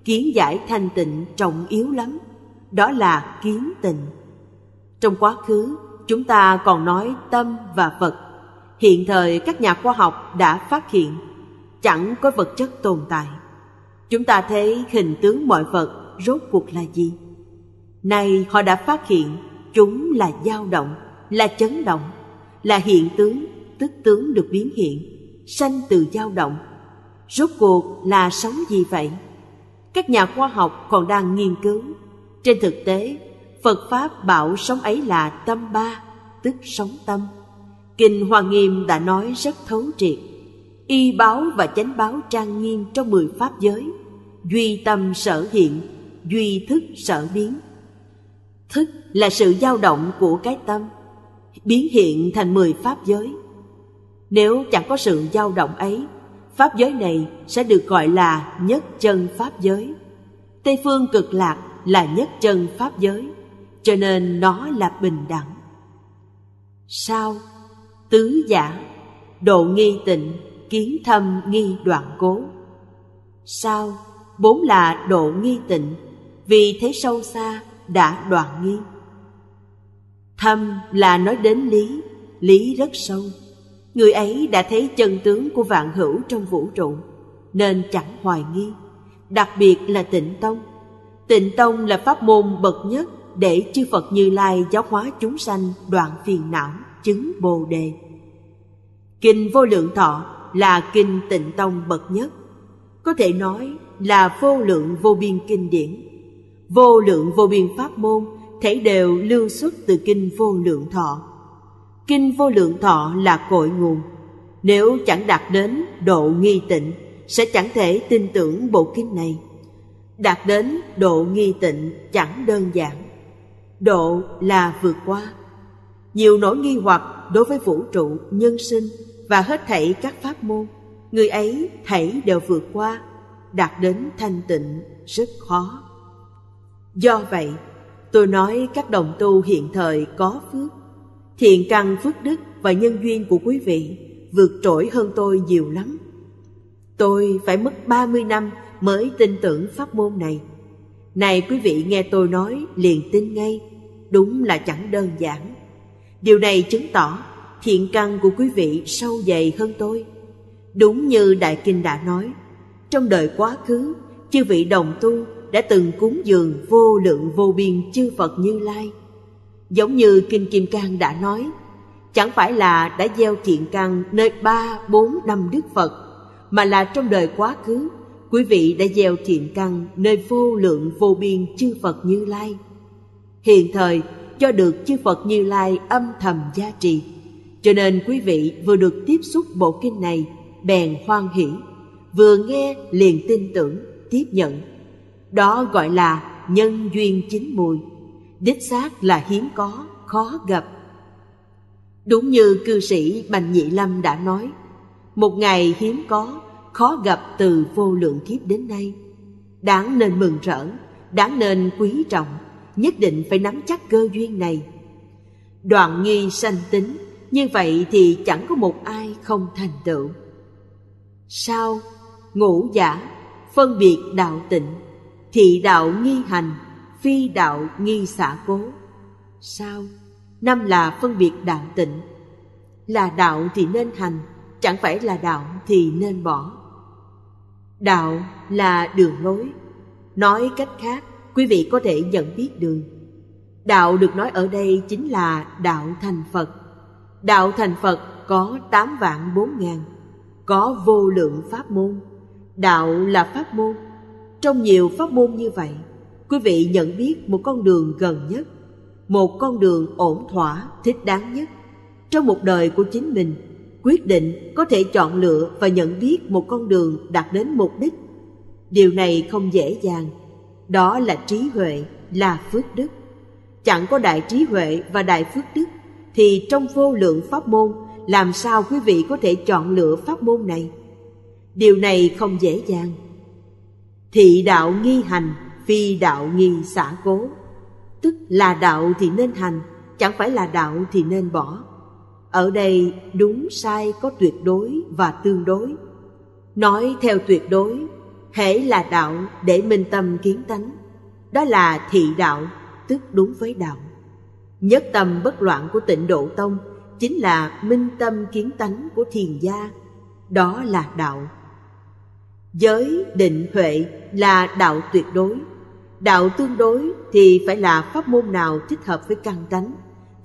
kiến giải thanh tịnh trọng yếu lắm, đó là kiến tịnh. Trong quá khứ, chúng ta còn nói tâm và vật. Hiện thời các nhà khoa học đã phát hiện chẳng có vật chất tồn tại. Chúng ta thấy hình tướng mọi vật rốt cuộc là gì? Nay họ đã phát hiện chúng là dao động, là chấn động, là hiện tướng, tức tướng được biến hiện, sanh từ dao động. Rốt cuộc là sống gì vậy? Các nhà khoa học còn đang nghiên cứu. Trên thực tế, Phật Pháp bảo sống ấy là tâm ba, tức sống tâm. Kinh Hoa Nghiêm đã nói rất thấu triệt. Y báo và chánh báo trang nghiêm trong mười pháp giới. Duy tâm sở hiện, duy thức sở biến thức là sự dao động của cái tâm biến hiện thành mười pháp giới nếu chẳng có sự dao động ấy pháp giới này sẽ được gọi là nhất chân pháp giới tây phương cực lạc là nhất chân pháp giới cho nên nó là bình đẳng sao tứ giả độ nghi tịnh kiến thâm nghi đoạn cố sao bốn là độ nghi tịnh vì thế sâu xa đã đoạn nghi thâm là nói đến lý lý rất sâu người ấy đã thấy chân tướng của vạn hữu trong vũ trụ nên chẳng hoài nghi đặc biệt là tịnh tông tịnh tông là pháp môn bậc nhất để chư phật như lai giáo hóa chúng sanh đoạn phiền não chứng bồ đề kinh vô lượng thọ là kinh tịnh tông bậc nhất có thể nói là vô lượng vô biên kinh điển vô lượng vô biên pháp môn thể đều lưu xuất từ kinh vô lượng thọ kinh vô lượng thọ là cội nguồn nếu chẳng đạt đến độ nghi tịnh sẽ chẳng thể tin tưởng bộ kinh này đạt đến độ nghi tịnh chẳng đơn giản độ là vượt qua nhiều nỗi nghi hoặc đối với vũ trụ nhân sinh và hết thảy các pháp môn người ấy thảy đều vượt qua đạt đến thanh tịnh rất khó Do vậy, tôi nói các đồng tu hiện thời có phước, thiện căn phước đức và nhân duyên của quý vị vượt trội hơn tôi nhiều lắm. Tôi phải mất 30 năm mới tin tưởng pháp môn này. Này quý vị nghe tôi nói liền tin ngay, đúng là chẳng đơn giản. Điều này chứng tỏ thiện căn của quý vị sâu dày hơn tôi. Đúng như Đại Kinh đã nói, trong đời quá khứ, chư vị đồng tu đã từng cúng dường vô lượng vô biên chư Phật Như Lai. Giống như Kinh Kim Cang đã nói, chẳng phải là đã gieo thiện căn nơi ba bốn năm Đức Phật, mà là trong đời quá khứ, quý vị đã gieo thiện căn nơi vô lượng vô biên chư Phật Như Lai. Hiện thời, cho được chư Phật Như Lai âm thầm gia trì, cho nên quý vị vừa được tiếp xúc bộ kinh này, bèn hoan hỷ, vừa nghe liền tin tưởng, tiếp nhận đó gọi là nhân duyên chín mùi đích xác là hiếm có khó gặp đúng như cư sĩ bành nhị lâm đã nói một ngày hiếm có khó gặp từ vô lượng kiếp đến nay đáng nên mừng rỡ đáng nên quý trọng nhất định phải nắm chắc cơ duyên này đoạn nghi sanh tính như vậy thì chẳng có một ai không thành tựu sao ngũ giả phân biệt đạo tịnh thị đạo nghi hành phi đạo nghi xả cố sao năm là phân biệt đạo tịnh là đạo thì nên hành chẳng phải là đạo thì nên bỏ đạo là đường lối nói cách khác quý vị có thể nhận biết đường đạo được nói ở đây chính là đạo thành phật đạo thành phật có tám vạn bốn ngàn có vô lượng pháp môn đạo là pháp môn trong nhiều pháp môn như vậy quý vị nhận biết một con đường gần nhất một con đường ổn thỏa thích đáng nhất trong một đời của chính mình quyết định có thể chọn lựa và nhận biết một con đường đạt đến mục đích điều này không dễ dàng đó là trí huệ là phước đức chẳng có đại trí huệ và đại phước đức thì trong vô lượng pháp môn làm sao quý vị có thể chọn lựa pháp môn này điều này không dễ dàng thị đạo nghi hành phi đạo nghi xả cố tức là đạo thì nên hành chẳng phải là đạo thì nên bỏ ở đây đúng sai có tuyệt đối và tương đối nói theo tuyệt đối hễ là đạo để minh tâm kiến tánh đó là thị đạo tức đúng với đạo nhất tâm bất loạn của tịnh độ tông chính là minh tâm kiến tánh của thiền gia đó là đạo giới định huệ là đạo tuyệt đối đạo tương đối thì phải là pháp môn nào thích hợp với căn tánh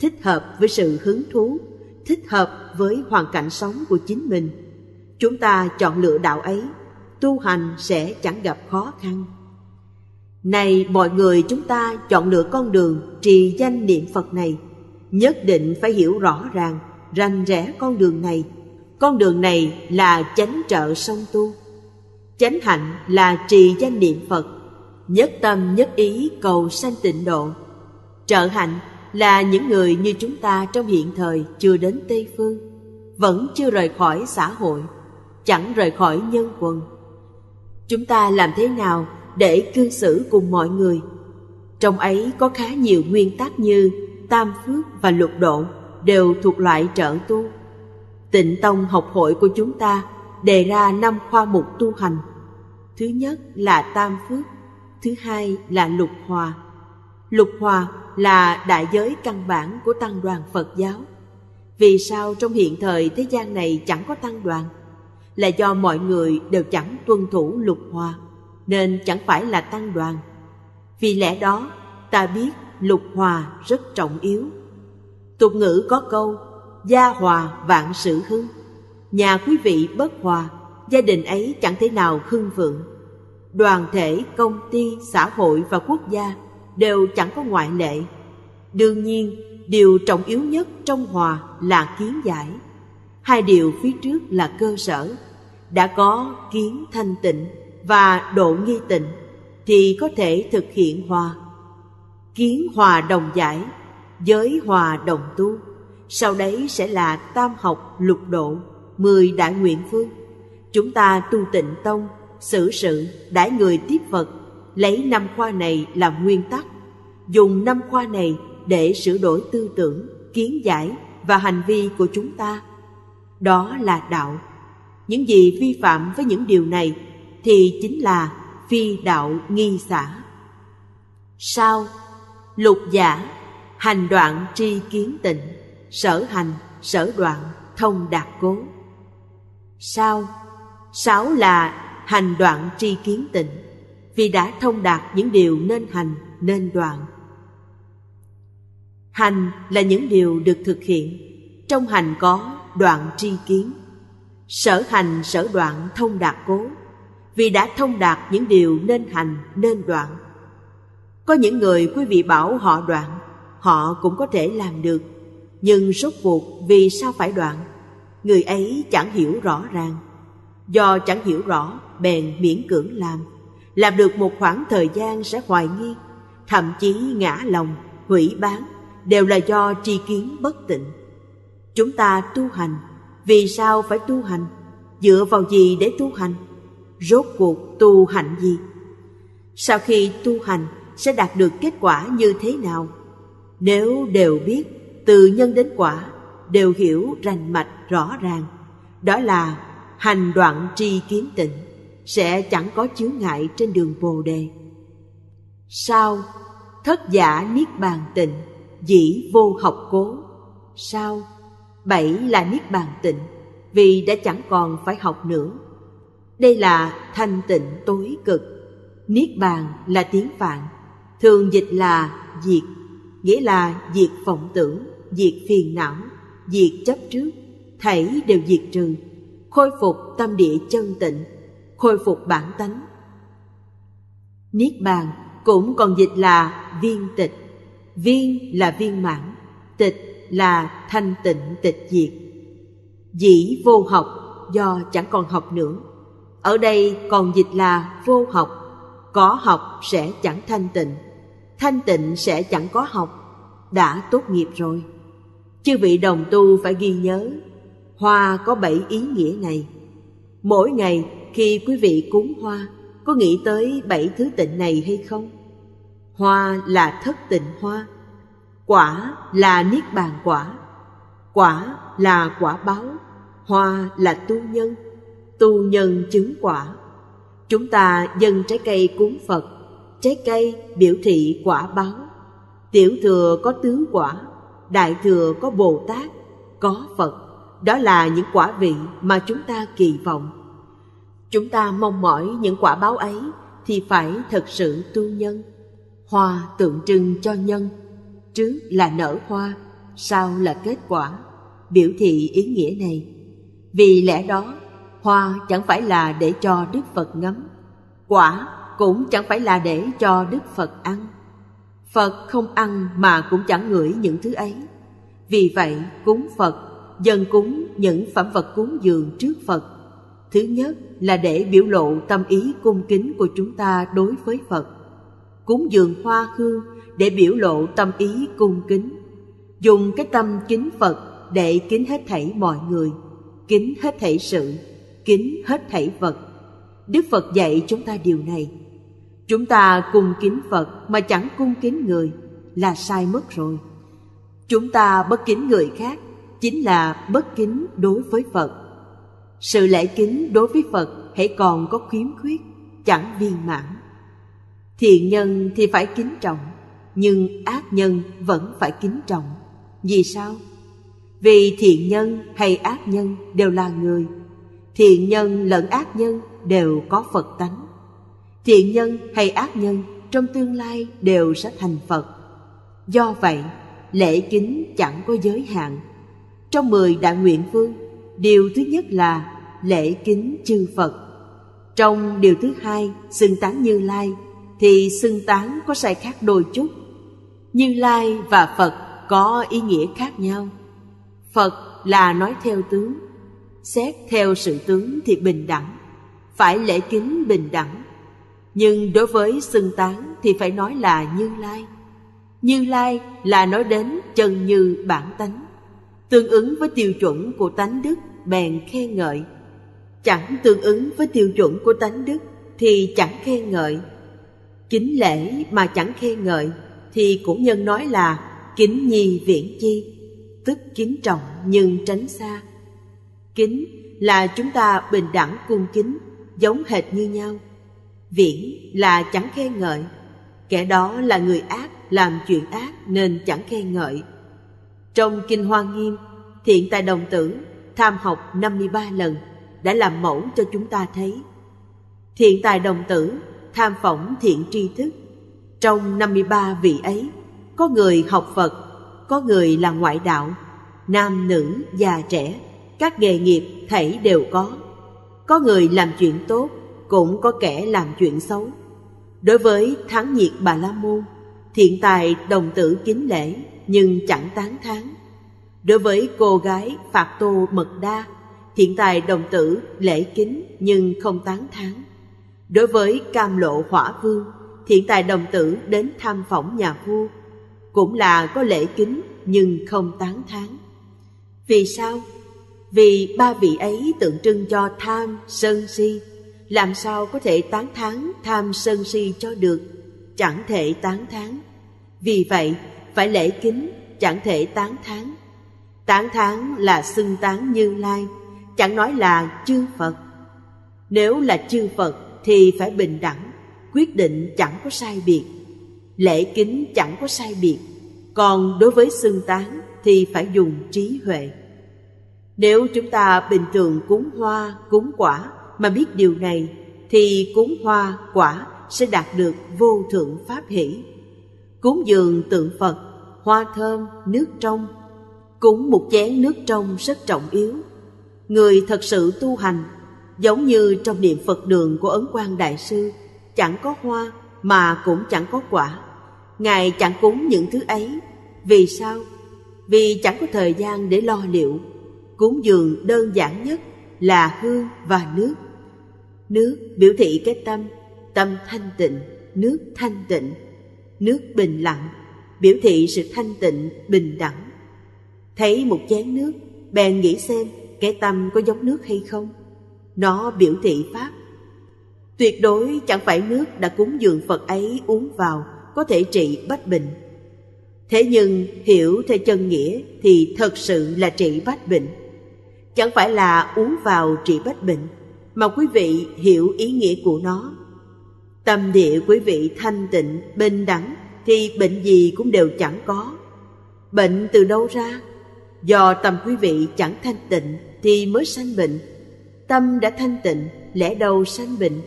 thích hợp với sự hứng thú thích hợp với hoàn cảnh sống của chính mình chúng ta chọn lựa đạo ấy tu hành sẽ chẳng gặp khó khăn này mọi người chúng ta chọn lựa con đường trì danh niệm phật này nhất định phải hiểu rõ ràng rành rẽ con đường này con đường này là chánh trợ sông tu chánh hạnh là trì danh niệm phật nhất tâm nhất ý cầu sanh tịnh độ trợ hạnh là những người như chúng ta trong hiện thời chưa đến tây phương vẫn chưa rời khỏi xã hội chẳng rời khỏi nhân quần chúng ta làm thế nào để cư xử cùng mọi người trong ấy có khá nhiều nguyên tắc như tam phước và luật độ đều thuộc loại trợ tu tịnh tông học hội của chúng ta đề ra năm khoa mục tu hành. Thứ nhất là tam phước, thứ hai là lục hòa. Lục hòa là đại giới căn bản của tăng đoàn Phật giáo. Vì sao trong hiện thời thế gian này chẳng có tăng đoàn? Là do mọi người đều chẳng tuân thủ lục hòa, nên chẳng phải là tăng đoàn. Vì lẽ đó, ta biết lục hòa rất trọng yếu. Tục ngữ có câu, gia hòa vạn sự hưng nhà quý vị bất hòa gia đình ấy chẳng thể nào hưng vượng đoàn thể công ty xã hội và quốc gia đều chẳng có ngoại lệ đương nhiên điều trọng yếu nhất trong hòa là kiến giải hai điều phía trước là cơ sở đã có kiến thanh tịnh và độ nghi tịnh thì có thể thực hiện hòa kiến hòa đồng giải giới hòa đồng tu sau đấy sẽ là tam học lục độ mười đại nguyện phương chúng ta tu tịnh tông xử sự đãi người tiếp vật lấy năm khoa này làm nguyên tắc dùng năm khoa này để sửa đổi tư tưởng kiến giải và hành vi của chúng ta đó là đạo những gì vi phạm với những điều này thì chính là phi đạo nghi xã sao lục giả hành đoạn tri kiến tịnh sở hành sở đoạn thông đạt cố sao sáu là hành đoạn tri kiến tịnh vì đã thông đạt những điều nên hành nên đoạn hành là những điều được thực hiện trong hành có đoạn tri kiến sở hành sở đoạn thông đạt cố vì đã thông đạt những điều nên hành nên đoạn có những người quý vị bảo họ đoạn họ cũng có thể làm được nhưng rốt cuộc vì sao phải đoạn người ấy chẳng hiểu rõ ràng do chẳng hiểu rõ bèn miễn cưỡng làm làm được một khoảng thời gian sẽ hoài nghi thậm chí ngã lòng hủy bán đều là do tri kiến bất tịnh chúng ta tu hành vì sao phải tu hành dựa vào gì để tu hành rốt cuộc tu hành gì sau khi tu hành sẽ đạt được kết quả như thế nào nếu đều biết từ nhân đến quả đều hiểu rành mạch rõ ràng đó là hành đoạn tri kiến tịnh sẽ chẳng có chướng ngại trên đường bồ đề sao thất giả niết bàn tịnh dĩ vô học cố sao bảy là niết bàn tịnh vì đã chẳng còn phải học nữa đây là thanh tịnh tối cực niết bàn là tiếng phạn thường dịch là diệt nghĩa là diệt vọng tưởng diệt phiền não diệt chấp trước thảy đều diệt trừ khôi phục tâm địa chân tịnh khôi phục bản tánh niết bàn cũng còn dịch là viên tịch viên là viên mãn tịch là thanh tịnh tịch diệt dĩ vô học do chẳng còn học nữa ở đây còn dịch là vô học có học sẽ chẳng thanh tịnh thanh tịnh sẽ chẳng có học đã tốt nghiệp rồi chư vị đồng tu phải ghi nhớ hoa có bảy ý nghĩa này mỗi ngày khi quý vị cúng hoa có nghĩ tới bảy thứ tịnh này hay không hoa là thất tịnh hoa quả là niết bàn quả quả là quả báo hoa là tu nhân tu nhân chứng quả chúng ta dâng trái cây cúng phật trái cây biểu thị quả báo tiểu thừa có tướng quả đại thừa có bồ tát có phật đó là những quả vị mà chúng ta kỳ vọng chúng ta mong mỏi những quả báo ấy thì phải thật sự tu nhân hoa tượng trưng cho nhân trước là nở hoa sau là kết quả biểu thị ý nghĩa này vì lẽ đó hoa chẳng phải là để cho đức phật ngắm quả cũng chẳng phải là để cho đức phật ăn Phật không ăn mà cũng chẳng ngửi những thứ ấy. Vì vậy, cúng Phật, dân cúng những phẩm vật cúng dường trước Phật. Thứ nhất là để biểu lộ tâm ý cung kính của chúng ta đối với Phật. Cúng dường hoa hương để biểu lộ tâm ý cung kính. Dùng cái tâm kính Phật để kính hết thảy mọi người, kính hết thảy sự, kính hết thảy vật. Đức Phật dạy chúng ta điều này – chúng ta cung kính phật mà chẳng cung kính người là sai mất rồi chúng ta bất kính người khác chính là bất kính đối với phật sự lễ kính đối với phật hãy còn có khiếm khuyết chẳng viên mãn thiện nhân thì phải kính trọng nhưng ác nhân vẫn phải kính trọng vì sao vì thiện nhân hay ác nhân đều là người thiện nhân lẫn ác nhân đều có phật tánh thiện nhân hay ác nhân trong tương lai đều sẽ thành phật do vậy lễ kính chẳng có giới hạn trong mười đại nguyện phương điều thứ nhất là lễ kính chư phật trong điều thứ hai xưng tán như lai thì xưng tán có sai khác đôi chút như lai và phật có ý nghĩa khác nhau phật là nói theo tướng xét theo sự tướng thì bình đẳng phải lễ kính bình đẳng nhưng đối với xưng tán thì phải nói là như lai như lai là nói đến chân như bản tánh tương ứng với tiêu chuẩn của tánh đức bèn khen ngợi chẳng tương ứng với tiêu chuẩn của tánh đức thì chẳng khen ngợi kính lễ mà chẳng khen ngợi thì cũng nhân nói là kính nhi viễn chi tức kính trọng nhưng tránh xa kính là chúng ta bình đẳng cung kính giống hệt như nhau viễn là chẳng khen ngợi kẻ đó là người ác làm chuyện ác nên chẳng khen ngợi trong kinh hoa nghiêm thiện tài đồng tử tham học 53 lần đã làm mẫu cho chúng ta thấy thiện tài đồng tử tham phỏng thiện tri thức trong 53 vị ấy có người học phật có người là ngoại đạo nam nữ già trẻ các nghề nghiệp thảy đều có có người làm chuyện tốt cũng có kẻ làm chuyện xấu. Đối với thắng nhiệt bà la môn, thiện tài đồng tử kính lễ nhưng chẳng tán thán. Đối với cô gái Phạt Tô Mật Đa, thiện tài đồng tử lễ kính nhưng không tán thán. Đối với Cam Lộ Hỏa Vương, thiện tài đồng tử đến tham phỏng nhà vua, cũng là có lễ kính nhưng không tán thán. Vì sao? Vì ba vị ấy tượng trưng cho tham, sân si, làm sao có thể tán thán tham sân si cho được chẳng thể tán thán vì vậy phải lễ kính chẳng thể tán thán tán thán là xưng tán như lai chẳng nói là chư phật nếu là chư phật thì phải bình đẳng quyết định chẳng có sai biệt lễ kính chẳng có sai biệt còn đối với xưng tán thì phải dùng trí huệ nếu chúng ta bình thường cúng hoa cúng quả mà biết điều này thì cúng hoa quả sẽ đạt được vô thượng pháp hỷ cúng dường tượng phật hoa thơm nước trong cúng một chén nước trong rất trọng yếu người thật sự tu hành giống như trong niệm phật đường của ấn quang đại sư chẳng có hoa mà cũng chẳng có quả ngài chẳng cúng những thứ ấy vì sao vì chẳng có thời gian để lo liệu cúng dường đơn giản nhất là hương và nước nước biểu thị cái tâm tâm thanh tịnh nước thanh tịnh nước bình lặng biểu thị sự thanh tịnh bình đẳng thấy một chén nước bèn nghĩ xem cái tâm có giống nước hay không nó biểu thị pháp tuyệt đối chẳng phải nước đã cúng dường phật ấy uống vào có thể trị bách bệnh thế nhưng hiểu theo chân nghĩa thì thật sự là trị bách bệnh chẳng phải là uống vào trị bách bệnh mà quý vị hiểu ý nghĩa của nó tâm địa quý vị thanh tịnh bình đẳng thì bệnh gì cũng đều chẳng có bệnh từ đâu ra do tâm quý vị chẳng thanh tịnh thì mới sanh bệnh tâm đã thanh tịnh lẽ đâu sanh bệnh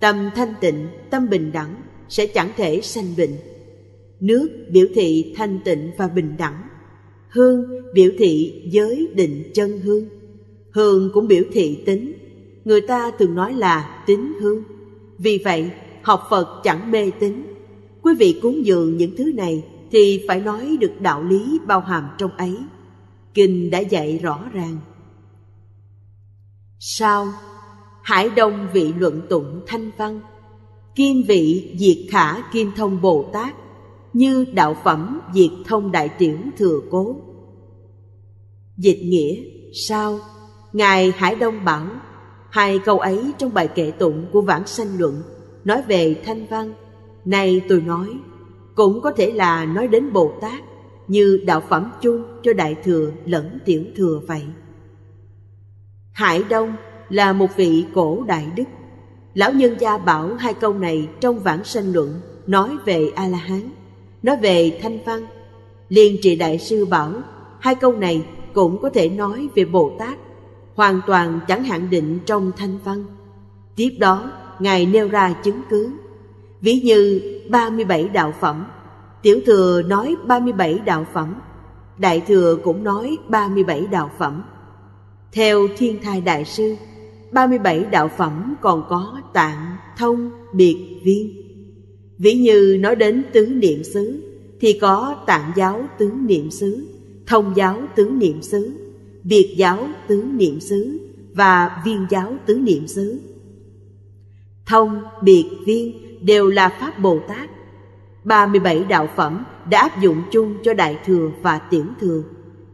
tâm thanh tịnh tâm bình đẳng sẽ chẳng thể sanh bệnh nước biểu thị thanh tịnh và bình đẳng hương biểu thị giới định chân hương hương cũng biểu thị tính người ta thường nói là tín hương. Vì vậy, học Phật chẳng mê tín. Quý vị cúng dường những thứ này thì phải nói được đạo lý bao hàm trong ấy. Kinh đã dạy rõ ràng. Sao? Hải Đông vị luận tụng thanh văn, kim vị diệt khả kim thông Bồ Tát, như đạo phẩm diệt thông đại tiểu thừa cố. Dịch nghĩa, sao? Ngài Hải Đông bảo Hai câu ấy trong bài kệ tụng của Vãng Sanh Luận nói về thanh văn. Này tôi nói, cũng có thể là nói đến Bồ Tát như đạo phẩm chung cho Đại Thừa lẫn Tiểu Thừa vậy. Hải Đông là một vị cổ đại đức. Lão nhân gia bảo hai câu này trong Vãng Sanh Luận nói về A-la-hán, nói về thanh văn. Liên trị đại sư bảo hai câu này cũng có thể nói về Bồ Tát hoàn toàn chẳng hạn định trong thanh văn tiếp đó ngài nêu ra chứng cứ ví như 37 đạo phẩm tiểu thừa nói 37 đạo phẩm đại thừa cũng nói 37 đạo phẩm theo thiên thai đại sư 37 đạo phẩm còn có tạng thông biệt viên ví như nói đến tứ niệm xứ thì có tạng giáo tứ niệm xứ thông giáo tứ niệm xứ biệt giáo tứ niệm xứ và viên giáo tứ niệm xứ thông biệt viên đều là pháp bồ tát 37 đạo phẩm đã áp dụng chung cho đại thừa và tiểu thừa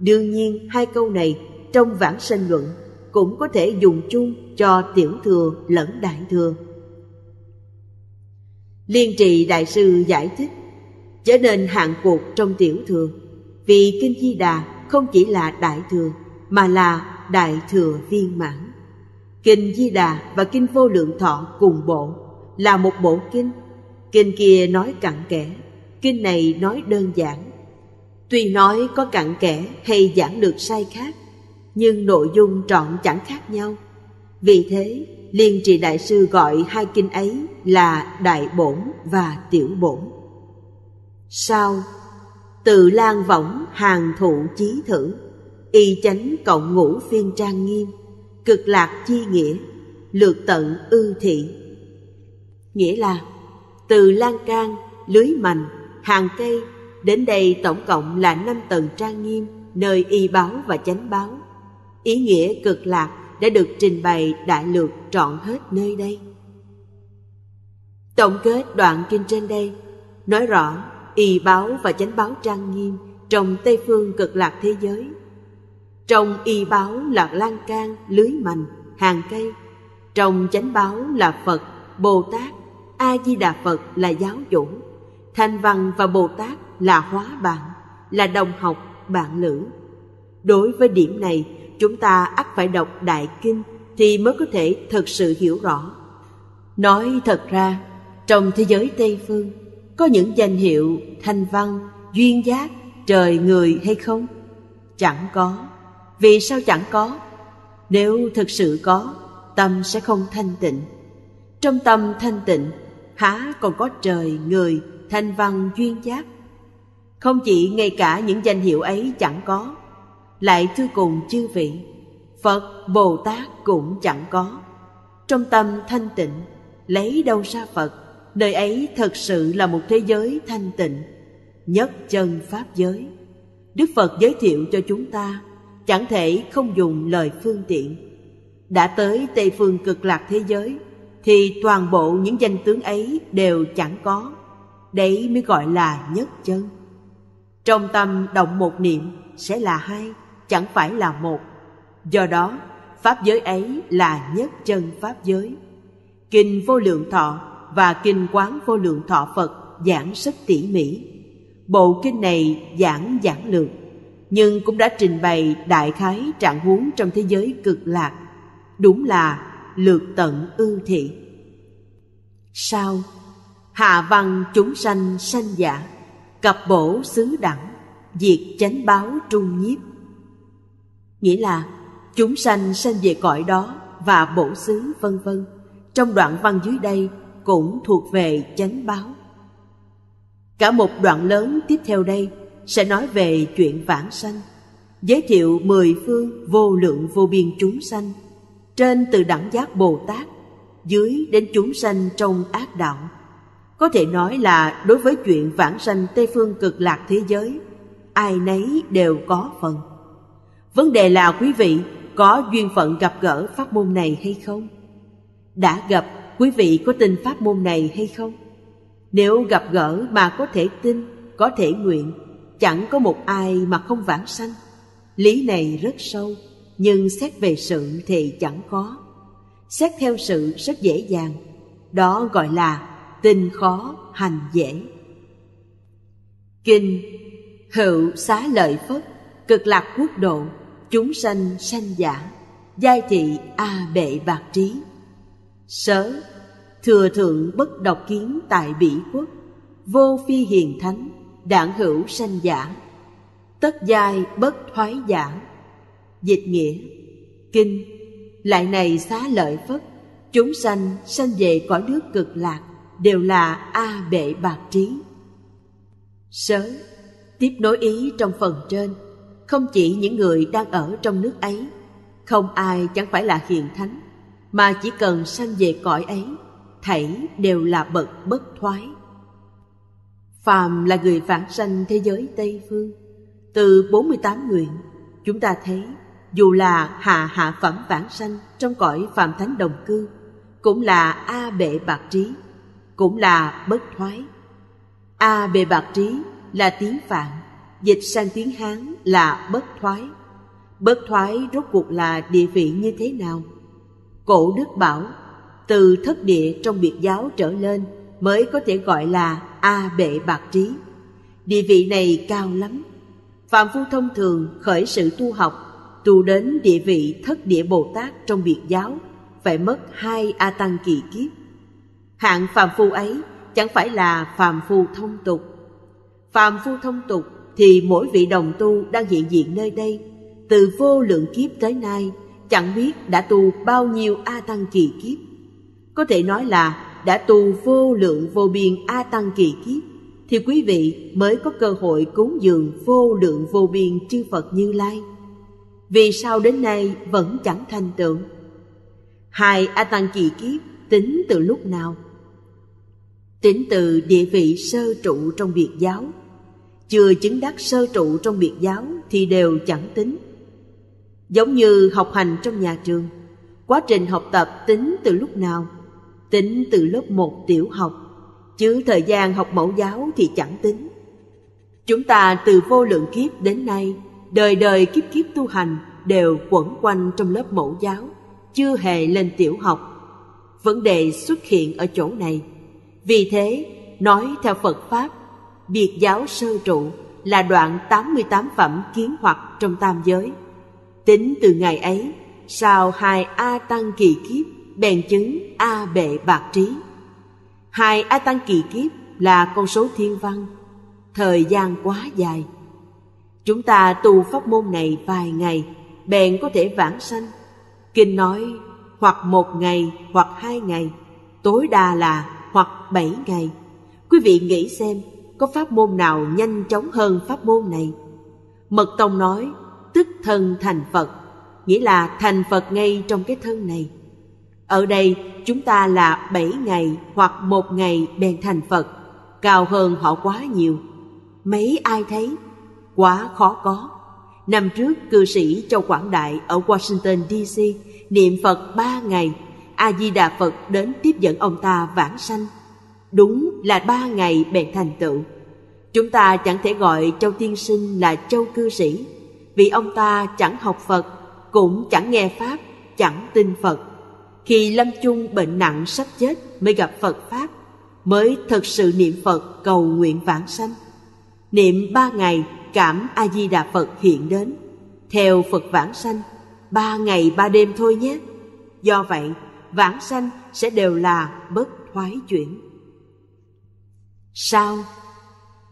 đương nhiên hai câu này trong vãng sanh luận cũng có thể dùng chung cho tiểu thừa lẫn đại thừa liên trì đại sư giải thích trở nên hạng cuộc trong tiểu thừa vì kinh di đà không chỉ là đại thừa mà là đại thừa viên mãn kinh di đà và kinh vô lượng thọ cùng bộ là một bộ kinh kinh kia nói cặn kẽ kinh này nói đơn giản tuy nói có cặn kẽ hay giảng được sai khác nhưng nội dung trọn chẳng khác nhau vì thế liên trì đại sư gọi hai kinh ấy là đại bổn và tiểu bổn sau từ lan võng hàng thụ chí thử y chánh cộng ngũ phiên trang nghiêm cực lạc chi nghĩa lược tận ư thị nghĩa là từ lan can lưới mành hàng cây đến đây tổng cộng là năm tầng trang nghiêm nơi y báo và chánh báo ý nghĩa cực lạc đã được trình bày đại lược trọn hết nơi đây tổng kết đoạn kinh trên đây nói rõ y báo và chánh báo trang nghiêm trong tây phương cực lạc thế giới trong y báo là lan can lưới mành hàng cây trong chánh báo là phật bồ tát a di đà phật là giáo chủ thanh văn và bồ tát là hóa bạn là đồng học bạn lữ đối với điểm này chúng ta ắt phải đọc đại kinh thì mới có thể thật sự hiểu rõ nói thật ra trong thế giới tây phương có những danh hiệu thanh văn duyên giác trời người hay không chẳng có vì sao chẳng có nếu thực sự có tâm sẽ không thanh tịnh trong tâm thanh tịnh há còn có trời người thanh văn duyên giác không chỉ ngay cả những danh hiệu ấy chẳng có lại thưa cùng chư vị phật bồ tát cũng chẳng có trong tâm thanh tịnh lấy đâu ra phật nơi ấy thật sự là một thế giới thanh tịnh nhất chân pháp giới đức phật giới thiệu cho chúng ta chẳng thể không dùng lời phương tiện đã tới tây phương cực lạc thế giới thì toàn bộ những danh tướng ấy đều chẳng có đấy mới gọi là nhất chân trong tâm động một niệm sẽ là hai chẳng phải là một do đó pháp giới ấy là nhất chân pháp giới kinh vô lượng thọ và kinh quán vô lượng thọ phật giảng rất tỉ mỉ bộ kinh này giảng giảng lược nhưng cũng đã trình bày đại khái trạng huống trong thế giới cực lạc đúng là lược tận ưu thị sao hạ văn chúng sanh sanh giả cặp bổ xứ đẳng diệt chánh báo trung nhiếp nghĩa là chúng sanh sanh về cõi đó và bổ xứ vân vân trong đoạn văn dưới đây cũng thuộc về chánh báo cả một đoạn lớn tiếp theo đây sẽ nói về chuyện vãng sanh giới thiệu mười phương vô lượng vô biên chúng sanh trên từ đẳng giác bồ tát dưới đến chúng sanh trong ác đạo có thể nói là đối với chuyện vãng sanh tây phương cực lạc thế giới ai nấy đều có phần vấn đề là quý vị có duyên phận gặp gỡ pháp môn này hay không đã gặp quý vị có tin pháp môn này hay không nếu gặp gỡ mà có thể tin có thể nguyện chẳng có một ai mà không vãng sanh lý này rất sâu nhưng xét về sự thì chẳng có xét theo sự rất dễ dàng đó gọi là tin khó hành dễ kinh hữu xá lợi phất cực lạc quốc độ chúng sanh sanh giả giai thị a bệ bạc trí sớ thừa thượng bất độc kiến tại bỉ quốc vô phi hiền thánh đảng hữu sanh giả tất giai bất thoái giả dịch nghĩa kinh lại này xá lợi phất chúng sanh sanh về cõi nước cực lạc đều là a bệ bạc trí sớ tiếp nối ý trong phần trên không chỉ những người đang ở trong nước ấy không ai chẳng phải là hiền thánh mà chỉ cần sanh về cõi ấy thảy đều là bậc bất thoái Phàm là người vãng sanh thế giới Tây Phương. Từ 48 nguyện, chúng ta thấy dù là hạ hạ phẩm vãng sanh trong cõi phàm thánh đồng cư, cũng là A bệ bạc trí, cũng là bất thoái. A bệ bạc trí là tiếng Phạn, dịch sang tiếng Hán là bất thoái. Bất thoái rốt cuộc là địa vị như thế nào? Cổ Đức bảo, từ thất địa trong biệt giáo trở lên mới có thể gọi là A Bệ Bạc Trí. Địa vị này cao lắm. Phạm Phu thông thường khởi sự tu học, tu đến địa vị thất địa Bồ Tát trong biệt giáo, phải mất hai A Tăng kỳ kiếp. Hạng Phạm Phu ấy chẳng phải là Phạm Phu thông tục. Phạm Phu thông tục thì mỗi vị đồng tu đang hiện diện nơi đây, từ vô lượng kiếp tới nay, chẳng biết đã tu bao nhiêu A Tăng kỳ kiếp. Có thể nói là đã tu vô lượng vô biên a tăng kỳ kiếp thì quý vị mới có cơ hội cúng dường vô lượng vô biên chư Phật Như Lai. Vì sao đến nay vẫn chẳng thành tựu? Hai A Tăng kỳ kiếp tính từ lúc nào? Tính từ địa vị sơ trụ trong biệt giáo. Chưa chứng đắc sơ trụ trong biệt giáo thì đều chẳng tính. Giống như học hành trong nhà trường, quá trình học tập tính từ lúc nào? tính từ lớp 1 tiểu học, chứ thời gian học mẫu giáo thì chẳng tính. Chúng ta từ vô lượng kiếp đến nay, đời đời kiếp kiếp tu hành đều quẩn quanh trong lớp mẫu giáo, chưa hề lên tiểu học. Vấn đề xuất hiện ở chỗ này. Vì thế, nói theo Phật Pháp, biệt giáo sơ trụ là đoạn 88 phẩm kiến hoặc trong tam giới. Tính từ ngày ấy, sau hai A Tăng kỳ kiếp bèn chứng a bệ bạc trí hai a tăng kỳ kiếp là con số thiên văn thời gian quá dài chúng ta tu pháp môn này vài ngày bèn có thể vãng sanh kinh nói hoặc một ngày hoặc hai ngày tối đa là hoặc bảy ngày quý vị nghĩ xem có pháp môn nào nhanh chóng hơn pháp môn này mật tông nói tức thân thành phật nghĩa là thành phật ngay trong cái thân này ở đây chúng ta là bảy ngày hoặc một ngày bèn thành Phật, cao hơn họ quá nhiều. Mấy ai thấy? Quá khó có. Năm trước, cư sĩ Châu Quảng Đại ở Washington DC niệm Phật ba ngày, A-di-đà Phật đến tiếp dẫn ông ta vãng sanh. Đúng là ba ngày bèn thành tựu. Chúng ta chẳng thể gọi Châu Tiên Sinh là Châu Cư Sĩ, vì ông ta chẳng học Phật, cũng chẳng nghe Pháp, chẳng tin Phật khi lâm chung bệnh nặng sắp chết mới gặp phật pháp mới thật sự niệm phật cầu nguyện vãng sanh niệm ba ngày cảm a di đà phật hiện đến theo phật vãng sanh ba ngày ba đêm thôi nhé do vậy vãng sanh sẽ đều là bất thoái chuyển sao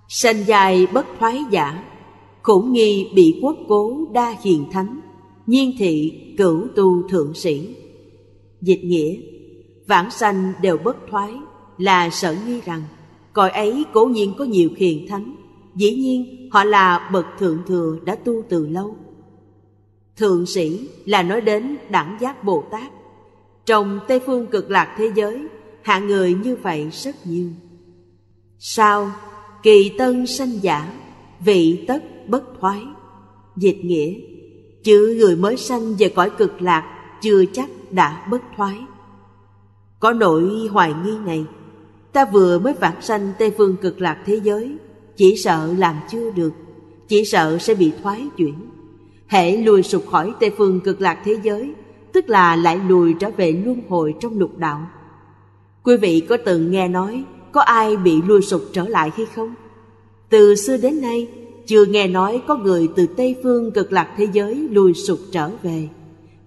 sanh dài bất thoái giả khổ nghi bị quốc cố đa hiền thánh nhiên thị cửu tu thượng sĩ Dịch nghĩa Vãng sanh đều bất thoái Là sở nghi rằng Cõi ấy cố nhiên có nhiều khiền thánh Dĩ nhiên họ là bậc thượng thừa đã tu từ lâu Thượng sĩ là nói đến đẳng giác Bồ Tát Trong Tây Phương cực lạc thế giới Hạ người như vậy rất nhiều Sao kỳ tân sanh giả Vị tất bất thoái Dịch nghĩa Chữ người mới sanh về cõi cực lạc Chưa chắc đã bất thoái có nỗi hoài nghi này ta vừa mới vạn sanh tây phương cực lạc thế giới chỉ sợ làm chưa được chỉ sợ sẽ bị thoái chuyển hễ lùi sụp khỏi tây phương cực lạc thế giới tức là lại lùi trở về luân hồi trong lục đạo quý vị có từng nghe nói có ai bị lùi sụp trở lại hay không từ xưa đến nay chưa nghe nói có người từ tây phương cực lạc thế giới lùi sụp trở về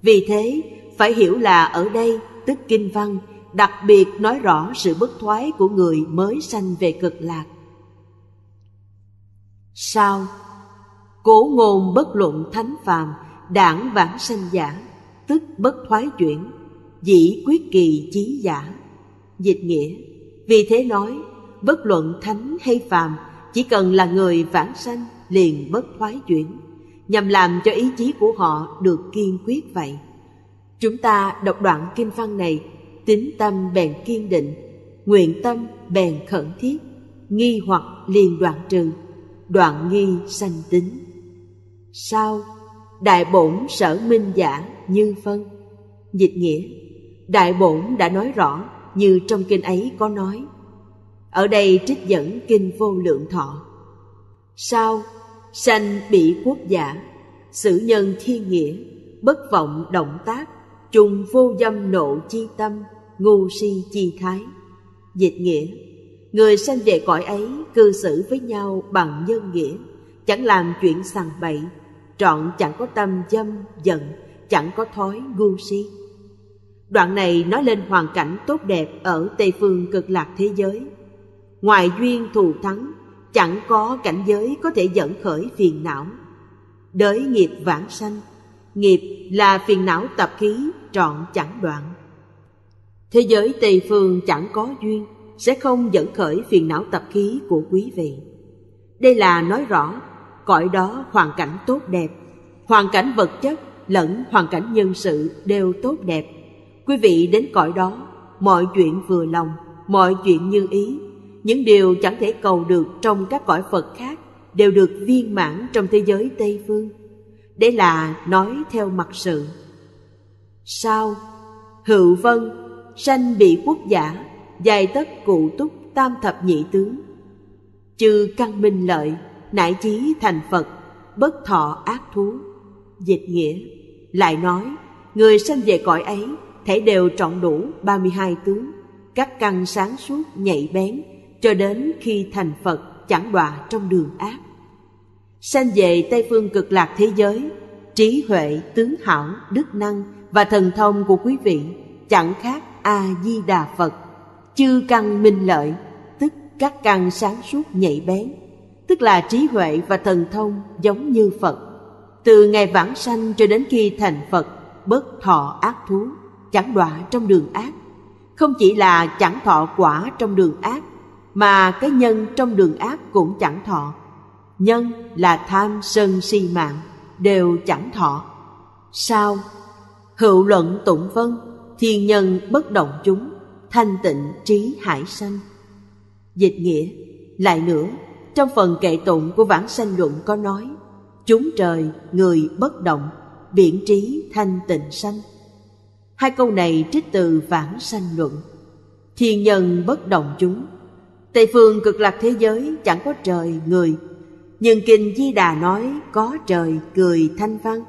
vì thế phải hiểu là ở đây tức kinh văn đặc biệt nói rõ sự bất thoái của người mới sanh về cực lạc sao cố ngôn bất luận thánh phàm đảng vãng sanh giả tức bất thoái chuyển dĩ quyết kỳ chí giả dịch nghĩa vì thế nói bất luận thánh hay phàm chỉ cần là người vãng sanh liền bất thoái chuyển nhằm làm cho ý chí của họ được kiên quyết vậy Chúng ta đọc đoạn kinh văn này, tính tâm bèn kiên định, nguyện tâm bèn khẩn thiết, nghi hoặc liền đoạn trừ, đoạn nghi sanh tính. Sao? Đại bổn sở minh giả như phân. Dịch nghĩa, đại bổn đã nói rõ như trong kinh ấy có nói. Ở đây trích dẫn kinh vô lượng thọ. Sao? Sanh bị quốc giả, xử nhân thiên nghĩa, bất vọng động tác trùng vô dâm nộ chi tâm ngu si chi thái dịch nghĩa người sanh về cõi ấy cư xử với nhau bằng nhân nghĩa chẳng làm chuyện sằng bậy trọn chẳng có tâm dâm giận chẳng có thói ngu si đoạn này nói lên hoàn cảnh tốt đẹp ở tây phương cực lạc thế giới ngoài duyên thù thắng chẳng có cảnh giới có thể dẫn khởi phiền não đới nghiệp vãng sanh nghiệp là phiền não tập khí trọn chẳng đoạn thế giới tây phương chẳng có duyên sẽ không dẫn khởi phiền não tập khí của quý vị đây là nói rõ cõi đó hoàn cảnh tốt đẹp hoàn cảnh vật chất lẫn hoàn cảnh nhân sự đều tốt đẹp quý vị đến cõi đó mọi chuyện vừa lòng mọi chuyện như ý những điều chẳng thể cầu được trong các cõi phật khác đều được viên mãn trong thế giới tây phương để là nói theo mặt sự Sao? Hữu vân, sanh bị quốc giả, dài tất cụ túc tam thập nhị tướng. Chư căn minh lợi, nải chí thành Phật, bất thọ ác thú. Dịch nghĩa, lại nói, người sanh về cõi ấy, thể đều trọn đủ 32 tướng, các căn sáng suốt nhạy bén, cho đến khi thành Phật chẳng đọa trong đường ác. Sanh về Tây Phương cực lạc thế giới, trí huệ, tướng hảo, đức năng, và thần thông của quý vị chẳng khác a di đà phật chư căn minh lợi tức các căn sáng suốt nhạy bén tức là trí huệ và thần thông giống như phật từ ngày vãng sanh cho đến khi thành phật bất thọ ác thú chẳng đọa trong đường ác không chỉ là chẳng thọ quả trong đường ác mà cái nhân trong đường ác cũng chẳng thọ nhân là tham sân si mạng đều chẳng thọ sao Hữu luận tụng vân, thiên nhân bất động chúng, thanh tịnh trí hải sanh. Dịch nghĩa, lại nữa, trong phần kệ tụng của Vãng Sanh Luận có nói, chúng trời, người bất động, biển trí thanh tịnh sanh. Hai câu này trích từ Vãng Sanh Luận. Thiên nhân bất động chúng, Tây phương cực lạc thế giới chẳng có trời, người, nhưng Kinh Di Đà nói có trời, cười thanh văn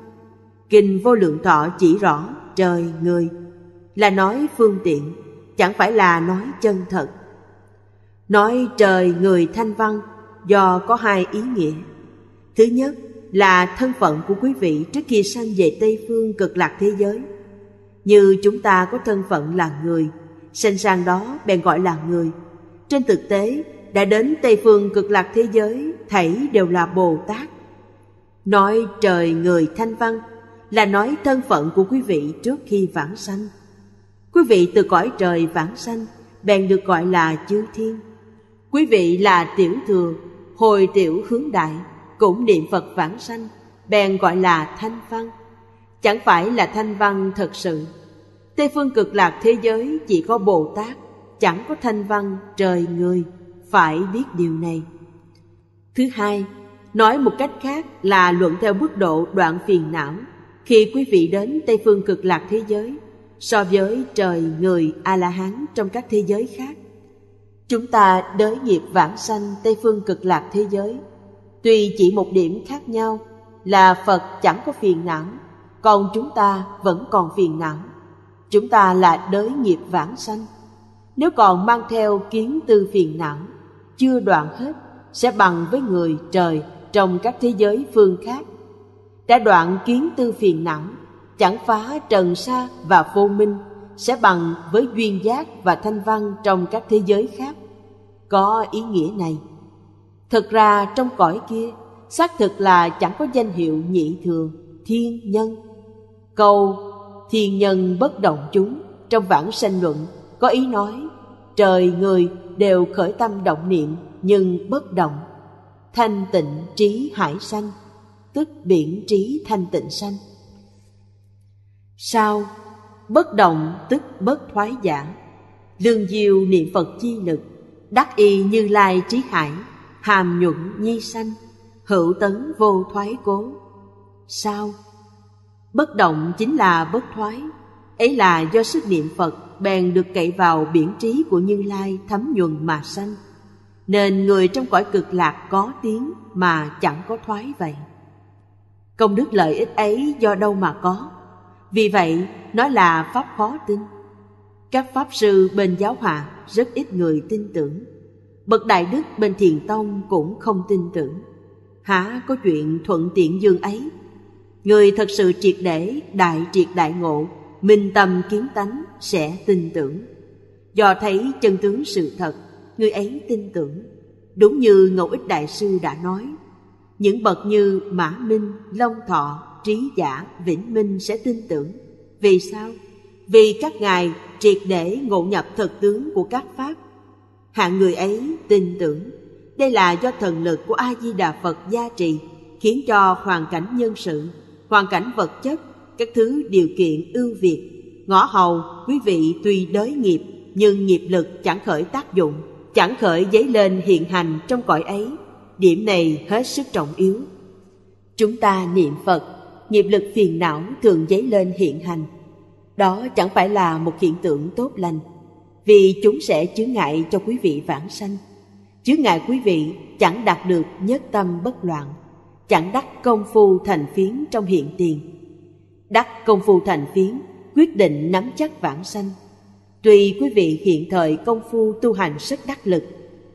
Kinh vô lượng thọ chỉ rõ trời người là nói phương tiện, chẳng phải là nói chân thật. Nói trời người thanh văn do có hai ý nghĩa. Thứ nhất là thân phận của quý vị trước khi sanh về Tây Phương cực lạc thế giới. Như chúng ta có thân phận là người, sanh sang đó bèn gọi là người. Trên thực tế, đã đến Tây Phương cực lạc thế giới, thảy đều là Bồ Tát. Nói trời người thanh văn là nói thân phận của quý vị trước khi vãng sanh. Quý vị từ cõi trời vãng sanh, bèn được gọi là chư thiên. Quý vị là tiểu thừa, hồi tiểu hướng đại, cũng niệm Phật vãng sanh, bèn gọi là thanh văn. Chẳng phải là thanh văn thật sự. Tây phương cực lạc thế giới chỉ có Bồ Tát, chẳng có thanh văn trời người, phải biết điều này. Thứ hai, nói một cách khác là luận theo mức độ đoạn phiền não khi quý vị đến Tây phương cực lạc thế giới so với trời người a la hán trong các thế giới khác chúng ta đới nghiệp vãng sanh Tây phương cực lạc thế giới tuy chỉ một điểm khác nhau là Phật chẳng có phiền não còn chúng ta vẫn còn phiền não chúng ta là đới nghiệp vãng sanh nếu còn mang theo kiến tư phiền não chưa đoạn hết sẽ bằng với người trời trong các thế giới phương khác đã đoạn kiến tư phiền não chẳng phá trần sa và vô minh sẽ bằng với duyên giác và thanh văn trong các thế giới khác có ý nghĩa này thực ra trong cõi kia xác thực là chẳng có danh hiệu nhị thường thiên nhân câu thiên nhân bất động chúng trong vãng sanh luận có ý nói trời người đều khởi tâm động niệm nhưng bất động thanh tịnh trí hải sanh tức biển trí thanh tịnh sanh sao bất động tức bất thoái giả lương diêu niệm phật chi lực đắc y như lai trí hải hàm nhuận nhi sanh hữu tấn vô thoái cố sao bất động chính là bất thoái ấy là do sức niệm phật bèn được cậy vào biển trí của như lai thấm nhuần mà sanh nên người trong cõi cực lạc có tiếng mà chẳng có thoái vậy Công đức lợi ích ấy do đâu mà có? Vì vậy, nó là pháp khó tin. Các pháp sư bên giáo hòa rất ít người tin tưởng. Bậc đại đức bên thiền tông cũng không tin tưởng. Hả có chuyện thuận tiện dương ấy? Người thật sự triệt để, đại triệt đại ngộ, minh tâm kiến tánh sẽ tin tưởng. Do thấy chân tướng sự thật, người ấy tin tưởng. Đúng như Ngẫu Ích Đại Sư đã nói – những bậc như mã minh long thọ trí giả vĩnh minh sẽ tin tưởng vì sao vì các ngài triệt để ngộ nhập thực tướng của các pháp hạng người ấy tin tưởng đây là do thần lực của a di đà phật gia trì khiến cho hoàn cảnh nhân sự hoàn cảnh vật chất các thứ điều kiện ưu việt ngõ hầu quý vị tuy đới nghiệp nhưng nghiệp lực chẳng khởi tác dụng chẳng khởi dấy lên hiện hành trong cõi ấy điểm này hết sức trọng yếu chúng ta niệm phật nghiệp lực phiền não thường dấy lên hiện hành đó chẳng phải là một hiện tượng tốt lành vì chúng sẽ chướng ngại cho quý vị vãng sanh chướng ngại quý vị chẳng đạt được nhất tâm bất loạn chẳng đắc công phu thành phiến trong hiện tiền đắc công phu thành phiến quyết định nắm chắc vãng sanh tùy quý vị hiện thời công phu tu hành rất đắc lực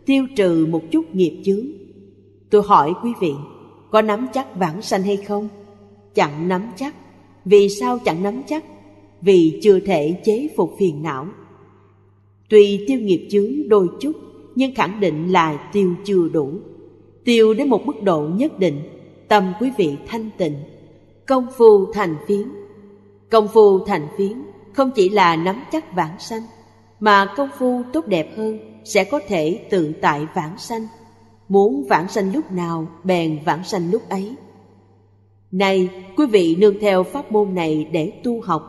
tiêu trừ một chút nghiệp chướng Tôi hỏi quý vị, có nắm chắc vãng sanh hay không? Chẳng nắm chắc. Vì sao chẳng nắm chắc? Vì chưa thể chế phục phiền não. Tuy tiêu nghiệp chướng đôi chút, nhưng khẳng định là tiêu chưa đủ. Tiêu đến một mức độ nhất định, tâm quý vị thanh tịnh. Công phu thành phiến Công phu thành phiến không chỉ là nắm chắc vãng sanh, mà công phu tốt đẹp hơn sẽ có thể tự tại vãng sanh Muốn vãng sanh lúc nào bèn vãng sanh lúc ấy Này quý vị nương theo pháp môn này để tu học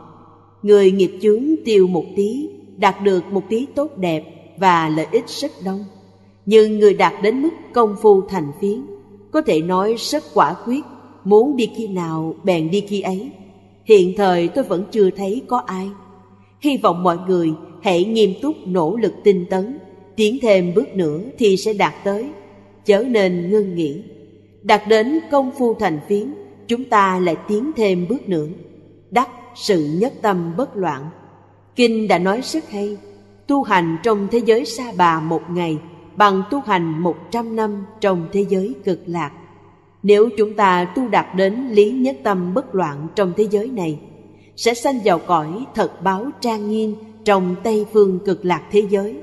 Người nghiệp chướng tiêu một tí Đạt được một tí tốt đẹp và lợi ích rất đông Nhưng người đạt đến mức công phu thành phiến Có thể nói rất quả quyết Muốn đi khi nào bèn đi khi ấy Hiện thời tôi vẫn chưa thấy có ai Hy vọng mọi người hãy nghiêm túc nỗ lực tinh tấn Tiến thêm bước nữa thì sẽ đạt tới chớ nên ngưng nghỉ đạt đến công phu thành phiến chúng ta lại tiến thêm bước nữa đắc sự nhất tâm bất loạn kinh đã nói rất hay tu hành trong thế giới sa bà một ngày bằng tu hành một trăm năm trong thế giới cực lạc nếu chúng ta tu đạt đến lý nhất tâm bất loạn trong thế giới này sẽ sanh vào cõi thật báo trang nghiêm trong tây phương cực lạc thế giới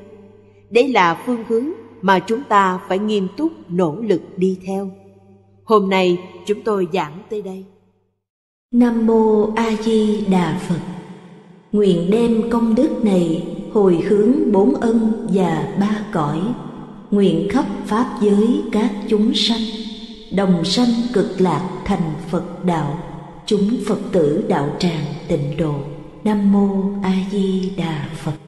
đấy là phương hướng mà chúng ta phải nghiêm túc nỗ lực đi theo. Hôm nay chúng tôi giảng tới đây. Nam mô A Di Đà Phật. Nguyện đem công đức này hồi hướng bốn ân và ba cõi, nguyện khắp pháp giới các chúng sanh, đồng sanh cực lạc thành Phật đạo, chúng Phật tử đạo tràng tịnh độ. Nam mô A Di Đà Phật.